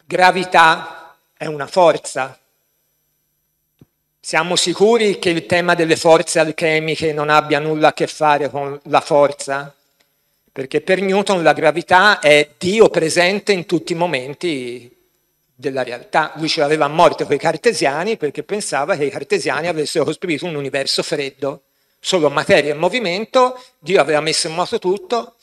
gravità è una forza, siamo sicuri che il tema delle forze alchemiche non abbia nulla a che fare con la forza? Perché per Newton la gravità è Dio presente in tutti i momenti della realtà. Lui ce l'aveva a morte con i cartesiani perché pensava che i cartesiani avessero costruito un universo freddo, solo materia e movimento, Dio aveva messo in moto tutto.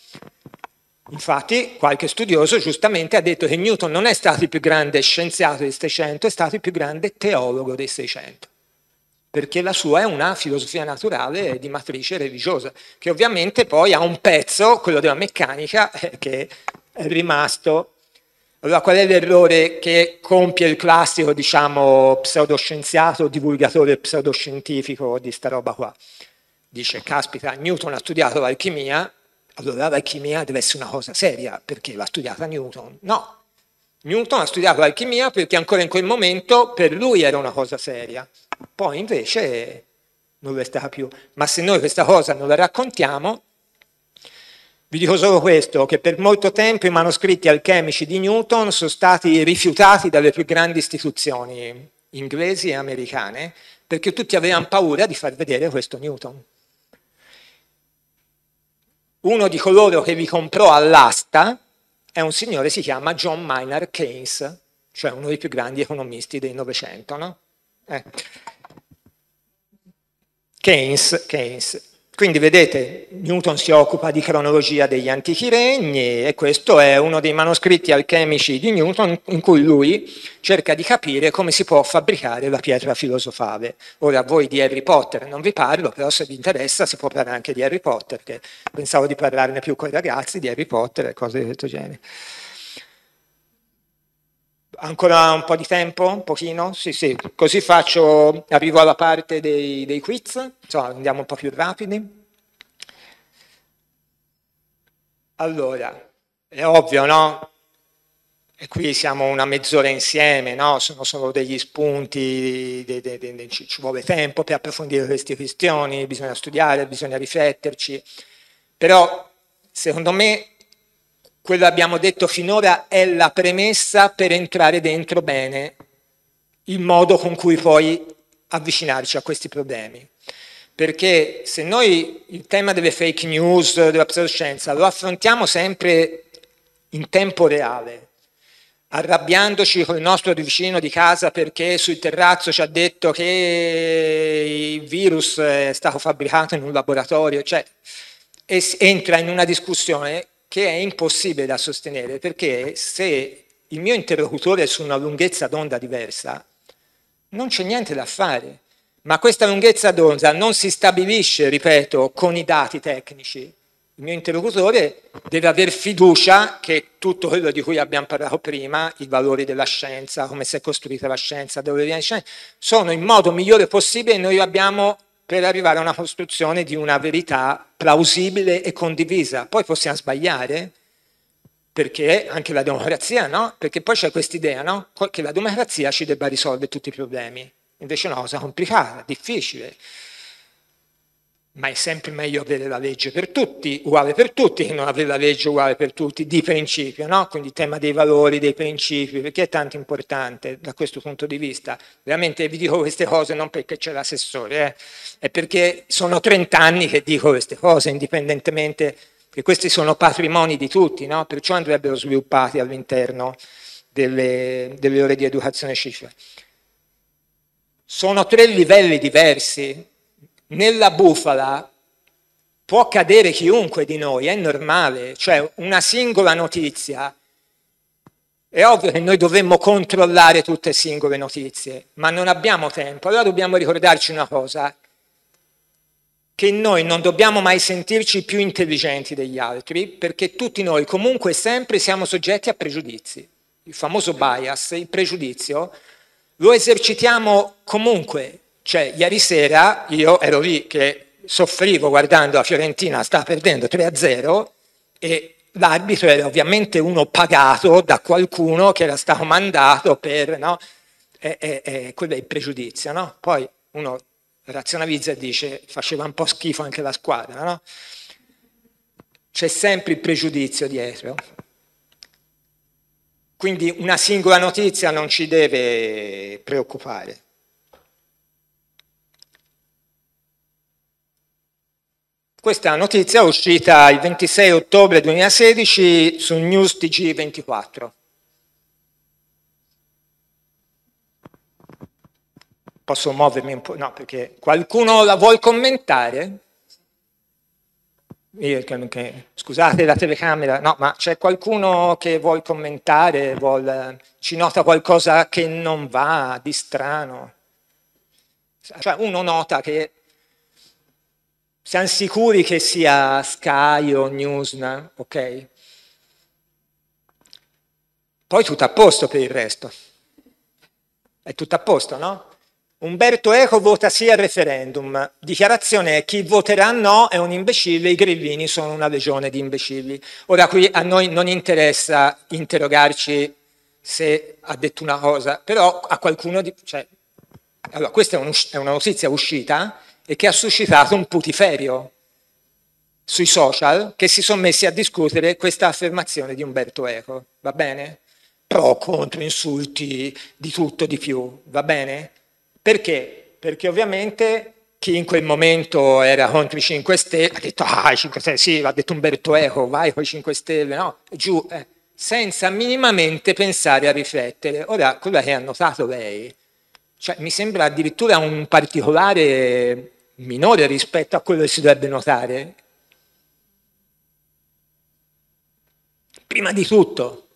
Infatti qualche studioso giustamente ha detto che Newton non è stato il più grande scienziato del Seicento, è stato il più grande teologo del Seicento perché la sua è una filosofia naturale di matrice religiosa, che ovviamente poi ha un pezzo, quello della meccanica, (laughs) eh, che è rimasto. Allora qual è l'errore che compie il classico, diciamo, pseudoscienziato, divulgatore pseudoscientifico di sta roba qua? Dice, caspita, Newton ha studiato l'alchimia, allora l'alchimia deve essere una cosa seria, perché l'ha studiata Newton. No, Newton ha studiato l'alchimia perché ancora in quel momento per lui era una cosa seria poi invece non lo è più. Ma se noi questa cosa non la raccontiamo, vi dico solo questo, che per molto tempo i manoscritti alchemici di Newton sono stati rifiutati dalle più grandi istituzioni inglesi e americane, perché tutti avevano paura di far vedere questo Newton. Uno di coloro che li comprò all'asta è un signore, si chiama John Maynard Keynes, cioè uno dei più grandi economisti del Novecento. No? Eh. Keynes, Keynes. Quindi vedete, Newton si occupa di cronologia degli antichi regni e questo è uno dei manoscritti alchemici di Newton in cui lui cerca di capire come si può fabbricare la pietra filosofale. Ora a voi di Harry Potter non vi parlo, però se vi interessa si può parlare anche di Harry Potter, che pensavo di parlarne più con i ragazzi di Harry Potter e cose di questo genere. Ancora un po' di tempo? Un pochino? Sì, sì. Così faccio, arrivo alla parte dei, dei quiz, Insomma, andiamo un po' più rapidi. Allora, è ovvio, no? E qui siamo una mezz'ora insieme, no? Sono solo degli spunti, de, de, de, ci, vuole tempo per approfondire queste questioni, bisogna studiare, bisogna rifletterci. Però, secondo me, quello abbiamo detto finora è la premessa per entrare dentro bene il modo con cui poi avvicinarci a questi problemi. Perché se noi il tema delle fake news, della pseudoscienza, lo affrontiamo sempre in tempo reale, arrabbiandoci con il nostro vicino di casa perché sul terrazzo ci ha detto che il virus è stato fabbricato in un laboratorio, cioè entra in una discussione che è impossibile da sostenere perché se il mio interlocutore è su una lunghezza d'onda diversa, non c'è niente da fare. Ma questa lunghezza d'onda non si stabilisce, ripeto, con i dati tecnici. Il mio interlocutore deve avere fiducia che tutto quello di cui abbiamo parlato prima, i valori della scienza, come si è costruita la scienza, dove viene la scienza, sono in modo migliore possibile e noi abbiamo per arrivare a una costruzione di una verità plausibile e condivisa. Poi possiamo sbagliare, perché anche la democrazia, no? Perché poi c'è questa idea, no? Che la democrazia ci debba risolvere tutti i problemi. Invece è una cosa complicata, difficile ma è sempre meglio avere la legge per tutti, uguale per tutti, che non avere la legge uguale per tutti, di principio, no? quindi il tema dei valori, dei principi, perché è tanto importante da questo punto di vista. Veramente vi dico queste cose non perché c'è l'assessore, eh? è perché sono 30 anni che dico queste cose, indipendentemente, che questi sono patrimoni di tutti, no? perciò andrebbero sviluppati all'interno delle, delle ore di educazione civile. Sono tre livelli diversi nella bufala può cadere chiunque di noi, è normale, cioè una singola notizia. È ovvio che noi dovremmo controllare tutte le singole notizie, ma non abbiamo tempo. Allora dobbiamo ricordarci una cosa, che noi non dobbiamo mai sentirci più intelligenti degli altri, perché tutti noi comunque sempre siamo soggetti a pregiudizi. Il famoso bias, il pregiudizio, lo esercitiamo comunque, cioè, ieri sera io ero lì che soffrivo guardando la Fiorentina sta perdendo 3-0 e l'arbitro era ovviamente uno pagato da qualcuno che era stato mandato per, no? E, e, e, quello è il pregiudizio, no? Poi uno razionalizza e dice faceva un po' schifo anche la squadra, no? C'è sempre il pregiudizio dietro. Quindi una singola notizia non ci deve preoccupare. Questa notizia è uscita il 26 ottobre 2016 su News TG24. Posso muovermi un po'? No, perché qualcuno la vuole commentare? Scusate la telecamera, no, ma c'è qualcuno che vuole commentare, vuol, ci nota qualcosa che non va, di strano? Cioè uno nota che siamo sicuri che sia Sky o Newsna, ok? Poi tutto a posto per il resto. È tutto a posto, no? Umberto Eco vota sì al referendum. Dichiarazione è chi voterà no è un imbecille, i grillini sono una legione di imbecilli. Ora qui a noi non interessa interrogarci se ha detto una cosa, però a qualcuno... Di, cioè, allora, questa è, un, è una notizia uscita e che ha suscitato un putiferio sui social che si sono messi a discutere questa affermazione di Umberto Eco, va bene? Pro, contro, insulti, di tutto, di più, va bene? Perché? Perché ovviamente chi in quel momento era contro i 5 Stelle ha detto, ah, i 5 Stelle, sì, ha detto Umberto Eco, vai con i 5 Stelle, no, giù, eh, senza minimamente pensare a riflettere. Ora, quello che ha notato lei, cioè, mi sembra addirittura un particolare minore rispetto a quello che si dovrebbe notare, prima di tutto,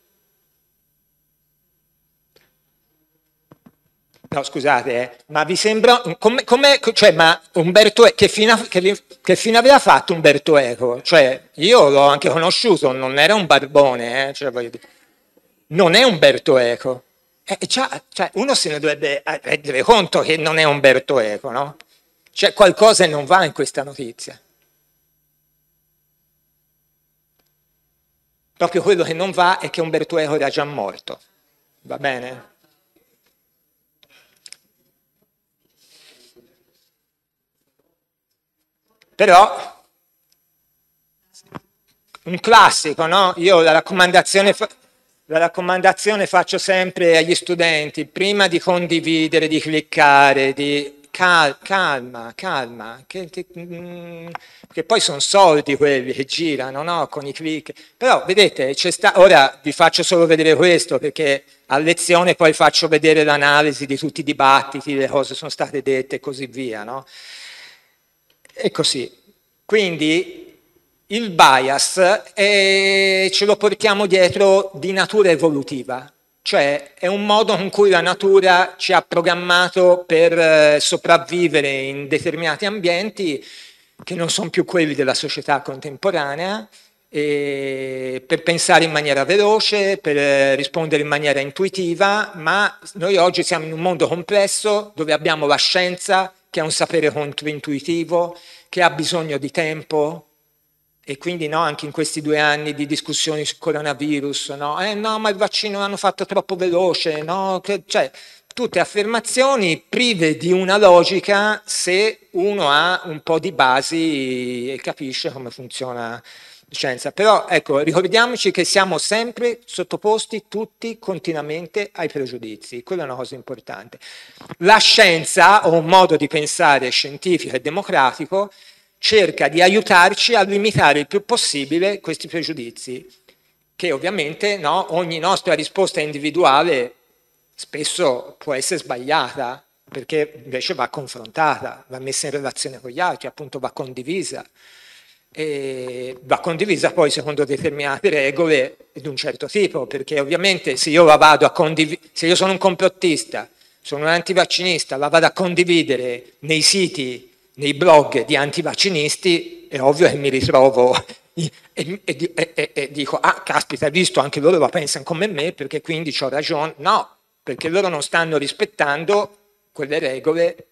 no scusate, eh, ma vi sembra, come, come, cioè, ma Umberto, che fine, che, che fine aveva fatto Umberto Eco? Cioè, io l'ho anche conosciuto, non era un barbone, eh, cioè, non è Umberto Eco. Eh, cioè, uno se ne dovrebbe rendere conto che non è Umberto Eco, no? Cioè qualcosa non va in questa notizia. Proprio quello che non va è che Umberto Eco era già morto. Va bene? Però un classico, no? Io la raccomandazione, la raccomandazione faccio sempre agli studenti, prima di condividere, di cliccare, di cal- calma, calma, che, che, mm, che, poi sono soldi quelli che girano, no? Con i click. Però vedete, sta- ora vi faccio solo vedere questo perché a lezione poi faccio vedere l'analisi di tutti i dibattiti, le cose sono state dette e così via, no? E così. Quindi il bias eh, ce lo portiamo dietro di natura evolutiva, cioè è un modo con cui la natura ci ha programmato per eh, sopravvivere in determinati ambienti che non sono più quelli della società contemporanea, per pensare in maniera veloce, per eh, rispondere in maniera intuitiva, ma noi oggi siamo in un mondo complesso dove abbiamo la scienza che è un sapere controintuitivo, che ha bisogno di tempo, e quindi no, anche in questi due anni di discussioni sul coronavirus, no, eh, no ma il vaccino l'hanno fatto troppo veloce, no, che, cioè tutte affermazioni prive di una logica se uno ha un po' di basi e capisce come funziona la scienza. Però ecco, ricordiamoci che siamo sempre sottoposti tutti continuamente ai pregiudizi, quella è una cosa importante. La scienza, o un modo di pensare scientifico e democratico, cerca di aiutarci a limitare il più possibile questi pregiudizi, che ovviamente no, ogni nostra risposta individuale spesso può essere sbagliata, perché invece va confrontata, va messa in relazione con gli altri, appunto va condivisa. E va condivisa poi secondo determinate regole di un certo tipo, perché ovviamente se io la vado a condividere, se io sono un complottista, sono un antivaccinista, la vado a condividere nei siti nei blog di antivaccinisti è ovvio che mi ritrovo (laughs) e, e, e, e, dico, ah caspita, hai visto anche loro la pensano come me perché quindi ho ragione. No, perché loro non stanno rispettando quelle regole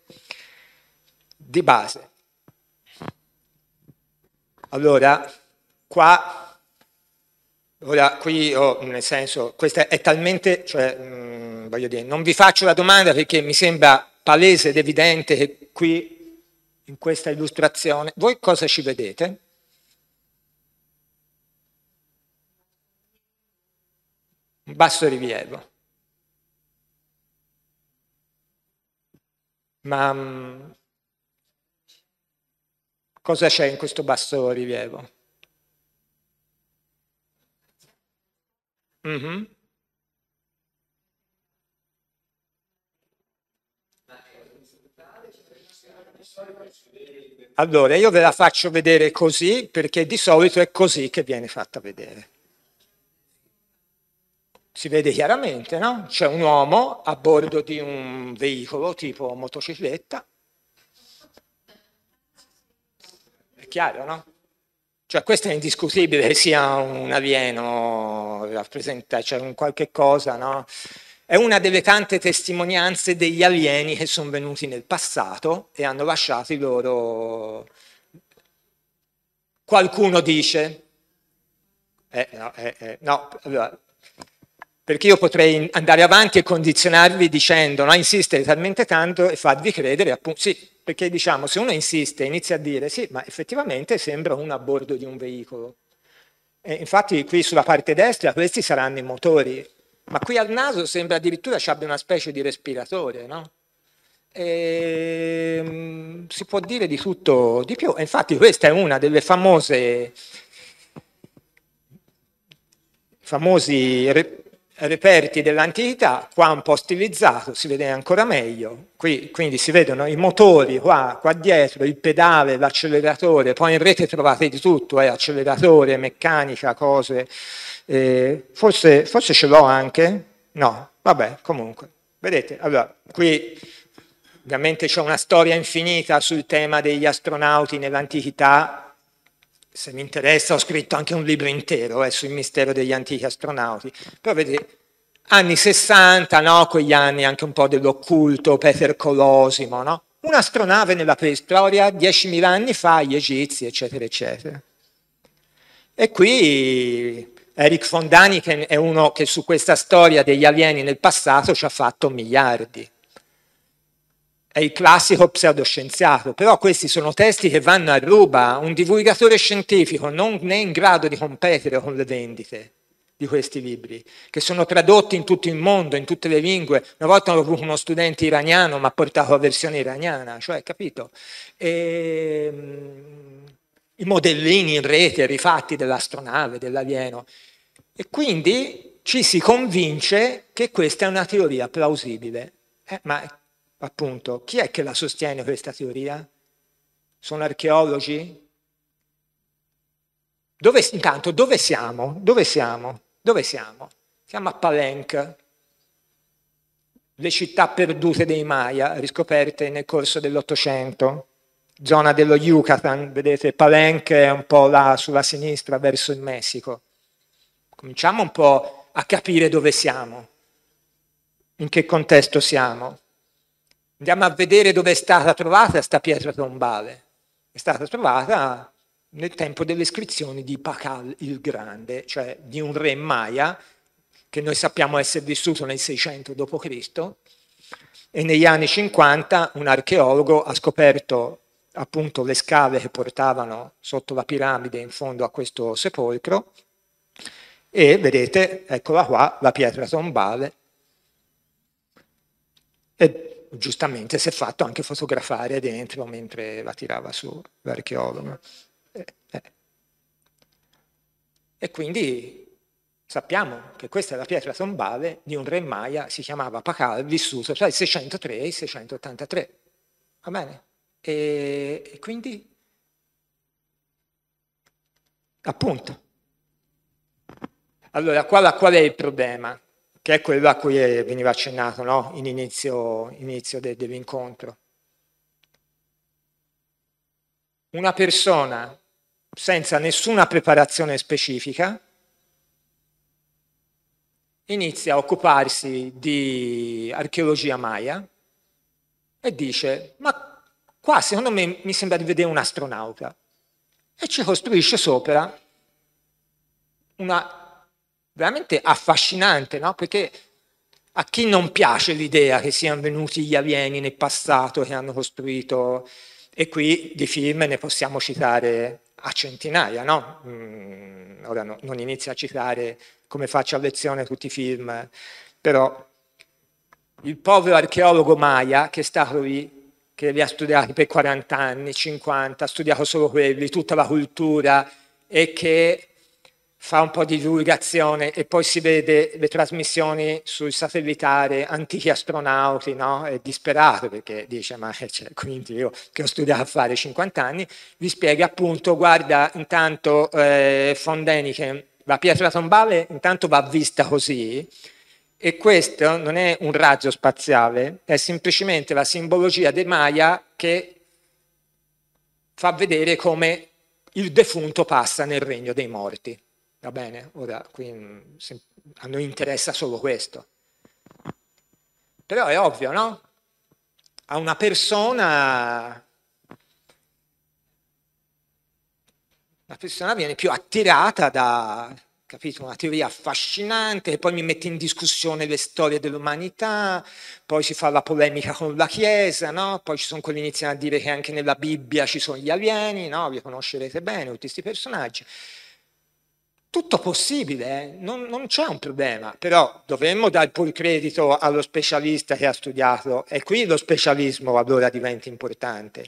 di base. Allora, qua, ora qui ho, nel senso, questa è talmente, cioè, mh, mm, voglio dire, non vi faccio la domanda perché mi sembra palese ed evidente che qui in questa illustrazione. Voi cosa ci vedete? Un basso rilievo. Ma mm, cosa c'è in questo basso rilievo? Mm -hmm. Allora, io ve la faccio vedere così perché di solito è così che viene fatta vedere. Si vede chiaramente, no? C'è un uomo a bordo di un veicolo tipo motocicletta. È chiaro, no? Cioè questo è indiscutibile che sia un alieno, rappresenta, c'è cioè un qualche cosa, no? È una delle tante testimonianze degli alieni che sono venuti nel passato e hanno lasciato i loro... Qualcuno dice... Eh, no, eh, eh no, allora, perché io potrei andare avanti e condizionarvi dicendo, no, insistere talmente tanto e farvi credere, appunto, sì, perché diciamo, se uno insiste, inizia a dire, sì, ma effettivamente sembra uno a bordo di un veicolo. E infatti qui sulla parte destra questi saranno i motori, ma qui al naso sembra addirittura ci abbia una specie di respiratore, no? E, ehm, si può dire di tutto di più, infatti questa è una delle famose famosi re, reperti dell'antichità, qua un po' stilizzato, si vede ancora meglio, qui, quindi si vedono i motori qua, qua dietro, il pedale, l'acceleratore, poi in rete trovate di tutto, eh, acceleratore, meccanica, cose eh, forse, forse ce l'ho anche, no, vabbè, comunque. Vedete, allora, qui ovviamente c'è una storia infinita sul tema degli astronauti nell'antichità, se mi interessa ho scritto anche un libro intero eh, sul mistero degli antichi astronauti, però vedete, anni 60, no? quegli anni anche un po' dell'occulto, Peter Colosimo, no? un'astronave nella preistoria 10.000 anni fa, gli egizi, eccetera, eccetera. E qui Eric Fondani che è uno che su questa storia degli alieni nel passato ci ha fatto miliardi. È il classico pseudoscienziato, però questi sono testi che vanno a ruba, un divulgatore scientifico non è in grado di competere con le vendite di questi libri, che sono tradotti in tutto il mondo, in tutte le lingue. Una volta ho avuto uno studente iraniano, ma ha portato la versione iraniana, cioè, capito? E, ehm, i modellini in rete rifatti dell'astronave, dell'alieno. E quindi ci si convince che questa è una teoria plausibile. Eh, ma appunto, chi è che la sostiene questa teoria? Sono archeologi? Dove, intanto, dove siamo? Dove siamo? Dove siamo? Siamo a Palenque, le città perdute dei Maya, riscoperte nel corso dell'Ottocento zona dello Yucatan, vedete Palenque è un po' là sulla sinistra verso il Messico. Cominciamo un po' a capire dove siamo, in che contesto siamo. Andiamo a vedere dove è stata trovata questa pietra tombale. È stata trovata nel tempo delle iscrizioni di Pakal il Grande, cioè di un re Maya che noi sappiamo essere vissuto nel 600 d.C. e negli anni 50 un archeologo ha scoperto appunto le scale che portavano sotto la piramide in fondo a questo sepolcro e vedete, eccola qua, la pietra tombale e giustamente si è fatto anche fotografare dentro mentre la tirava su l'archeologo. Eh, eh. E quindi sappiamo che questa è la pietra tombale di un re Maya, si chiamava Pakal, vissuto tra il 603 e il 683. Va bene? E, e quindi, appunto. Allora, qual, qual, è il problema? Che è quello a cui eh, veniva accennato no? in inizio, inizio de, dell'incontro. Una persona senza nessuna preparazione specifica inizia a occuparsi di archeologia maya e dice ma Qua secondo me mi sembra di vedere un astronauta e ci costruisce sopra una veramente affascinante, no? Perché a chi non piace l'idea che siano venuti gli alieni nel passato che hanno costruito e qui di film ne possiamo citare a centinaia, no? Mm, ora no, non inizio a citare come faccio a lezione tutti i film, però il povero archeologo Maya che è stato lì che li ha studiati per 40 anni, 50, ha studiato solo quelli, tutta la cultura e che fa un po' di divulgazione e poi si vede le trasmissioni sul satellitare antichi astronauti, no? È disperato perché dice, ma eh, cioè, quindi io che ho studiato a fare 50 anni, vi spiega appunto, guarda, intanto eh, Fondenichen, la pietra tombale intanto va vista così, e questo non è un raggio spaziale, è semplicemente la simbologia dei Maya che fa vedere come il defunto passa nel regno dei morti. Va bene? Ora, qui, mm, a noi interessa solo questo. Però è ovvio, no? A una persona la persona viene più attirata da, capito? Una teoria affascinante che poi mi mette in discussione le storie dell'umanità, poi si fa la polemica con la Chiesa, no? Poi ci sono quelli che iniziano a dire che anche nella Bibbia ci sono gli alieni, no? Vi conoscerete bene tutti questi personaggi. Tutto possibile, eh? non, non, c'è un problema, però dovremmo dare pure credito allo specialista che ha studiato e qui lo specialismo allora diventa importante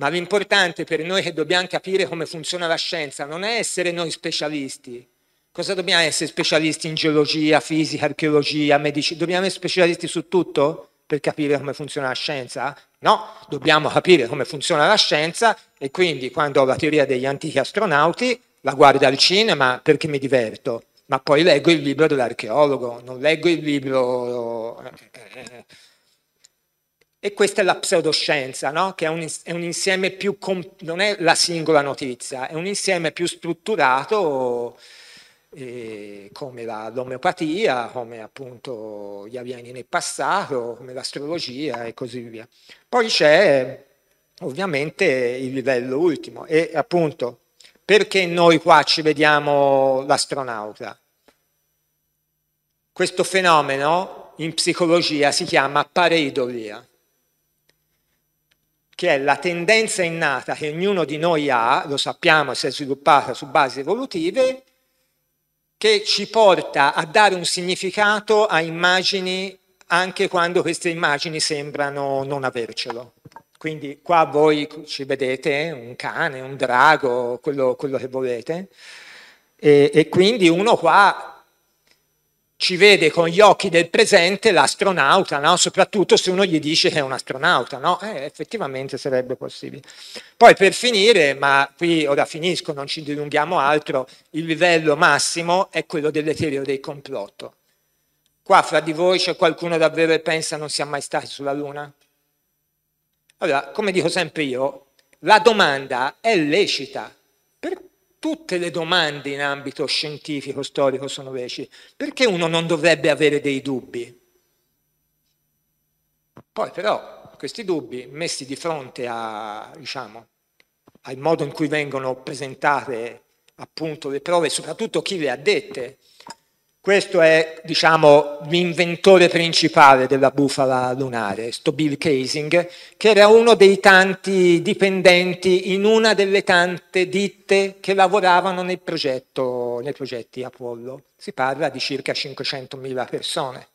ma l'importante per noi che dobbiamo capire come funziona la scienza non è essere noi specialisti. Cosa dobbiamo essere specialisti in geologia, fisica, archeologia, medicina? Dobbiamo essere specialisti su tutto per capire come funziona la scienza? No, dobbiamo capire come funziona la scienza e quindi quando ho la teoria degli antichi astronauti la guardo al cinema perché mi diverto, ma poi leggo il libro dell'archeologo, non leggo il libro... Eh, eh, eh, e questa è la pseudoscienza, no? che è un, è un, insieme più, comp- non è la singola notizia, è un insieme più strutturato eh, come la, l'omeopatia, come appunto gli alieni nel passato, come l'astrologia e così via. Poi c'è ovviamente il livello ultimo e appunto perché noi qua ci vediamo l'astronauta? Questo fenomeno in psicologia si chiama pareidolia che è la tendenza innata che ognuno di noi ha, lo sappiamo, si è sviluppata su basi evolutive, che ci porta a dare un significato a immagini anche quando queste immagini sembrano non avercelo. Quindi qua voi ci vedete un cane, un drago, quello, quello che volete, e, e quindi uno qua ci vede con gli occhi del presente l'astronauta, no? soprattutto se uno gli dice che è un astronauta, no? eh, effettivamente sarebbe possibile. Poi per finire, ma qui ora finisco, non ci dilunghiamo altro, il livello massimo è quello dell'eterio del complotto. Qua fra di voi c'è qualcuno davvero che pensa non sia mai stato sulla Luna? Allora, come dico sempre io, la domanda è lecita, tutte le domande in ambito scientifico, storico sono veci, perché uno non dovrebbe avere dei dubbi? Poi però questi dubbi messi di fronte a, diciamo, al modo in cui vengono presentate appunto le prove, soprattutto chi le ha dette, questo è, diciamo, l'inventore principale della bufala lunare, sto Bill Casing, che era uno dei tanti dipendenti in una delle tante ditte che lavoravano nel progetto, nei progetti Apollo. Si parla di circa 500.000 persone.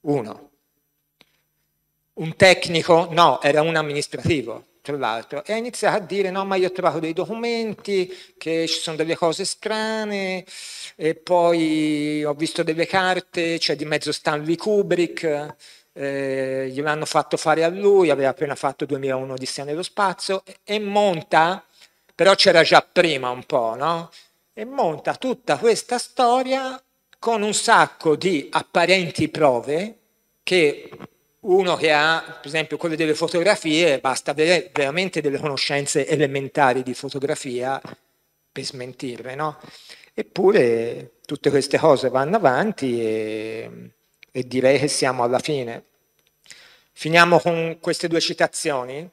Uno. Un tecnico? No, era un amministrativo tra l'altro, e ha iniziato a dire no, ma io ho trovato dei documenti, che ci sono delle cose strane, e poi ho visto delle carte, c'è cioè di mezzo Stanley Kubrick, eh, gliel'hanno fatto fare a lui, aveva appena fatto 2001 di Odissea nello spazio, e monta, però c'era già prima un po', no? E monta tutta questa storia con un sacco di apparenti prove che uno che ha, per esempio, quello delle fotografie, basta avere veramente delle conoscenze elementari di fotografia per smentirle, no? Eppure tutte queste cose vanno avanti e, e direi che siamo alla fine. Finiamo con queste due citazioni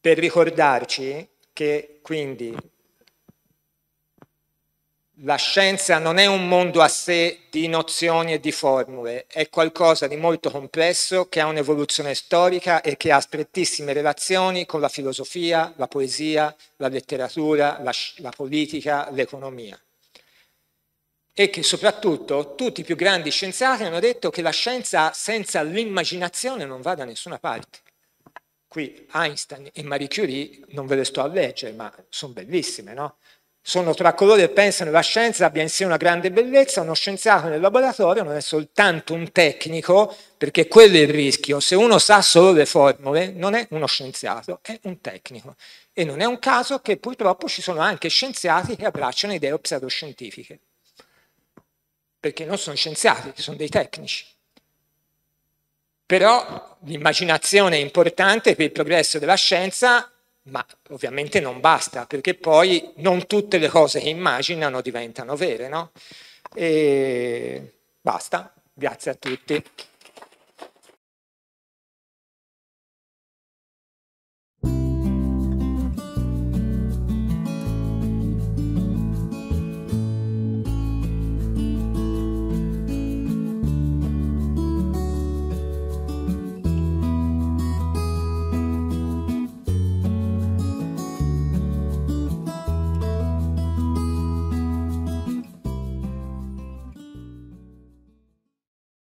per ricordarci che quindi la scienza non è un mondo a sé di nozioni e di formule, è qualcosa di molto complesso che ha un'evoluzione storica e che ha strettissime relazioni con la filosofia, la poesia, la letteratura, la, la politica, l'economia. E che soprattutto tutti i più grandi scienziati hanno detto che la scienza senza l'immaginazione non va da nessuna parte. Qui Einstein e Marie Curie non ve le sto a leggere, ma sono bellissime, no? Sono tra coloro che pensano che la scienza abbia in sé una grande bellezza, uno scienziato nel laboratorio non è soltanto un tecnico, perché quello è il rischio. Se uno sa solo le formule, non è uno scienziato, è un tecnico. E non è un caso che purtroppo ci sono anche scienziati che abbracciano idee pseudoscientifiche. Perché non sono scienziati, sono dei tecnici. Però l'immaginazione è importante per il progresso della scienza ma ovviamente non basta, perché poi non tutte le cose che immaginano diventano vere, no? E basta, grazie a tutti.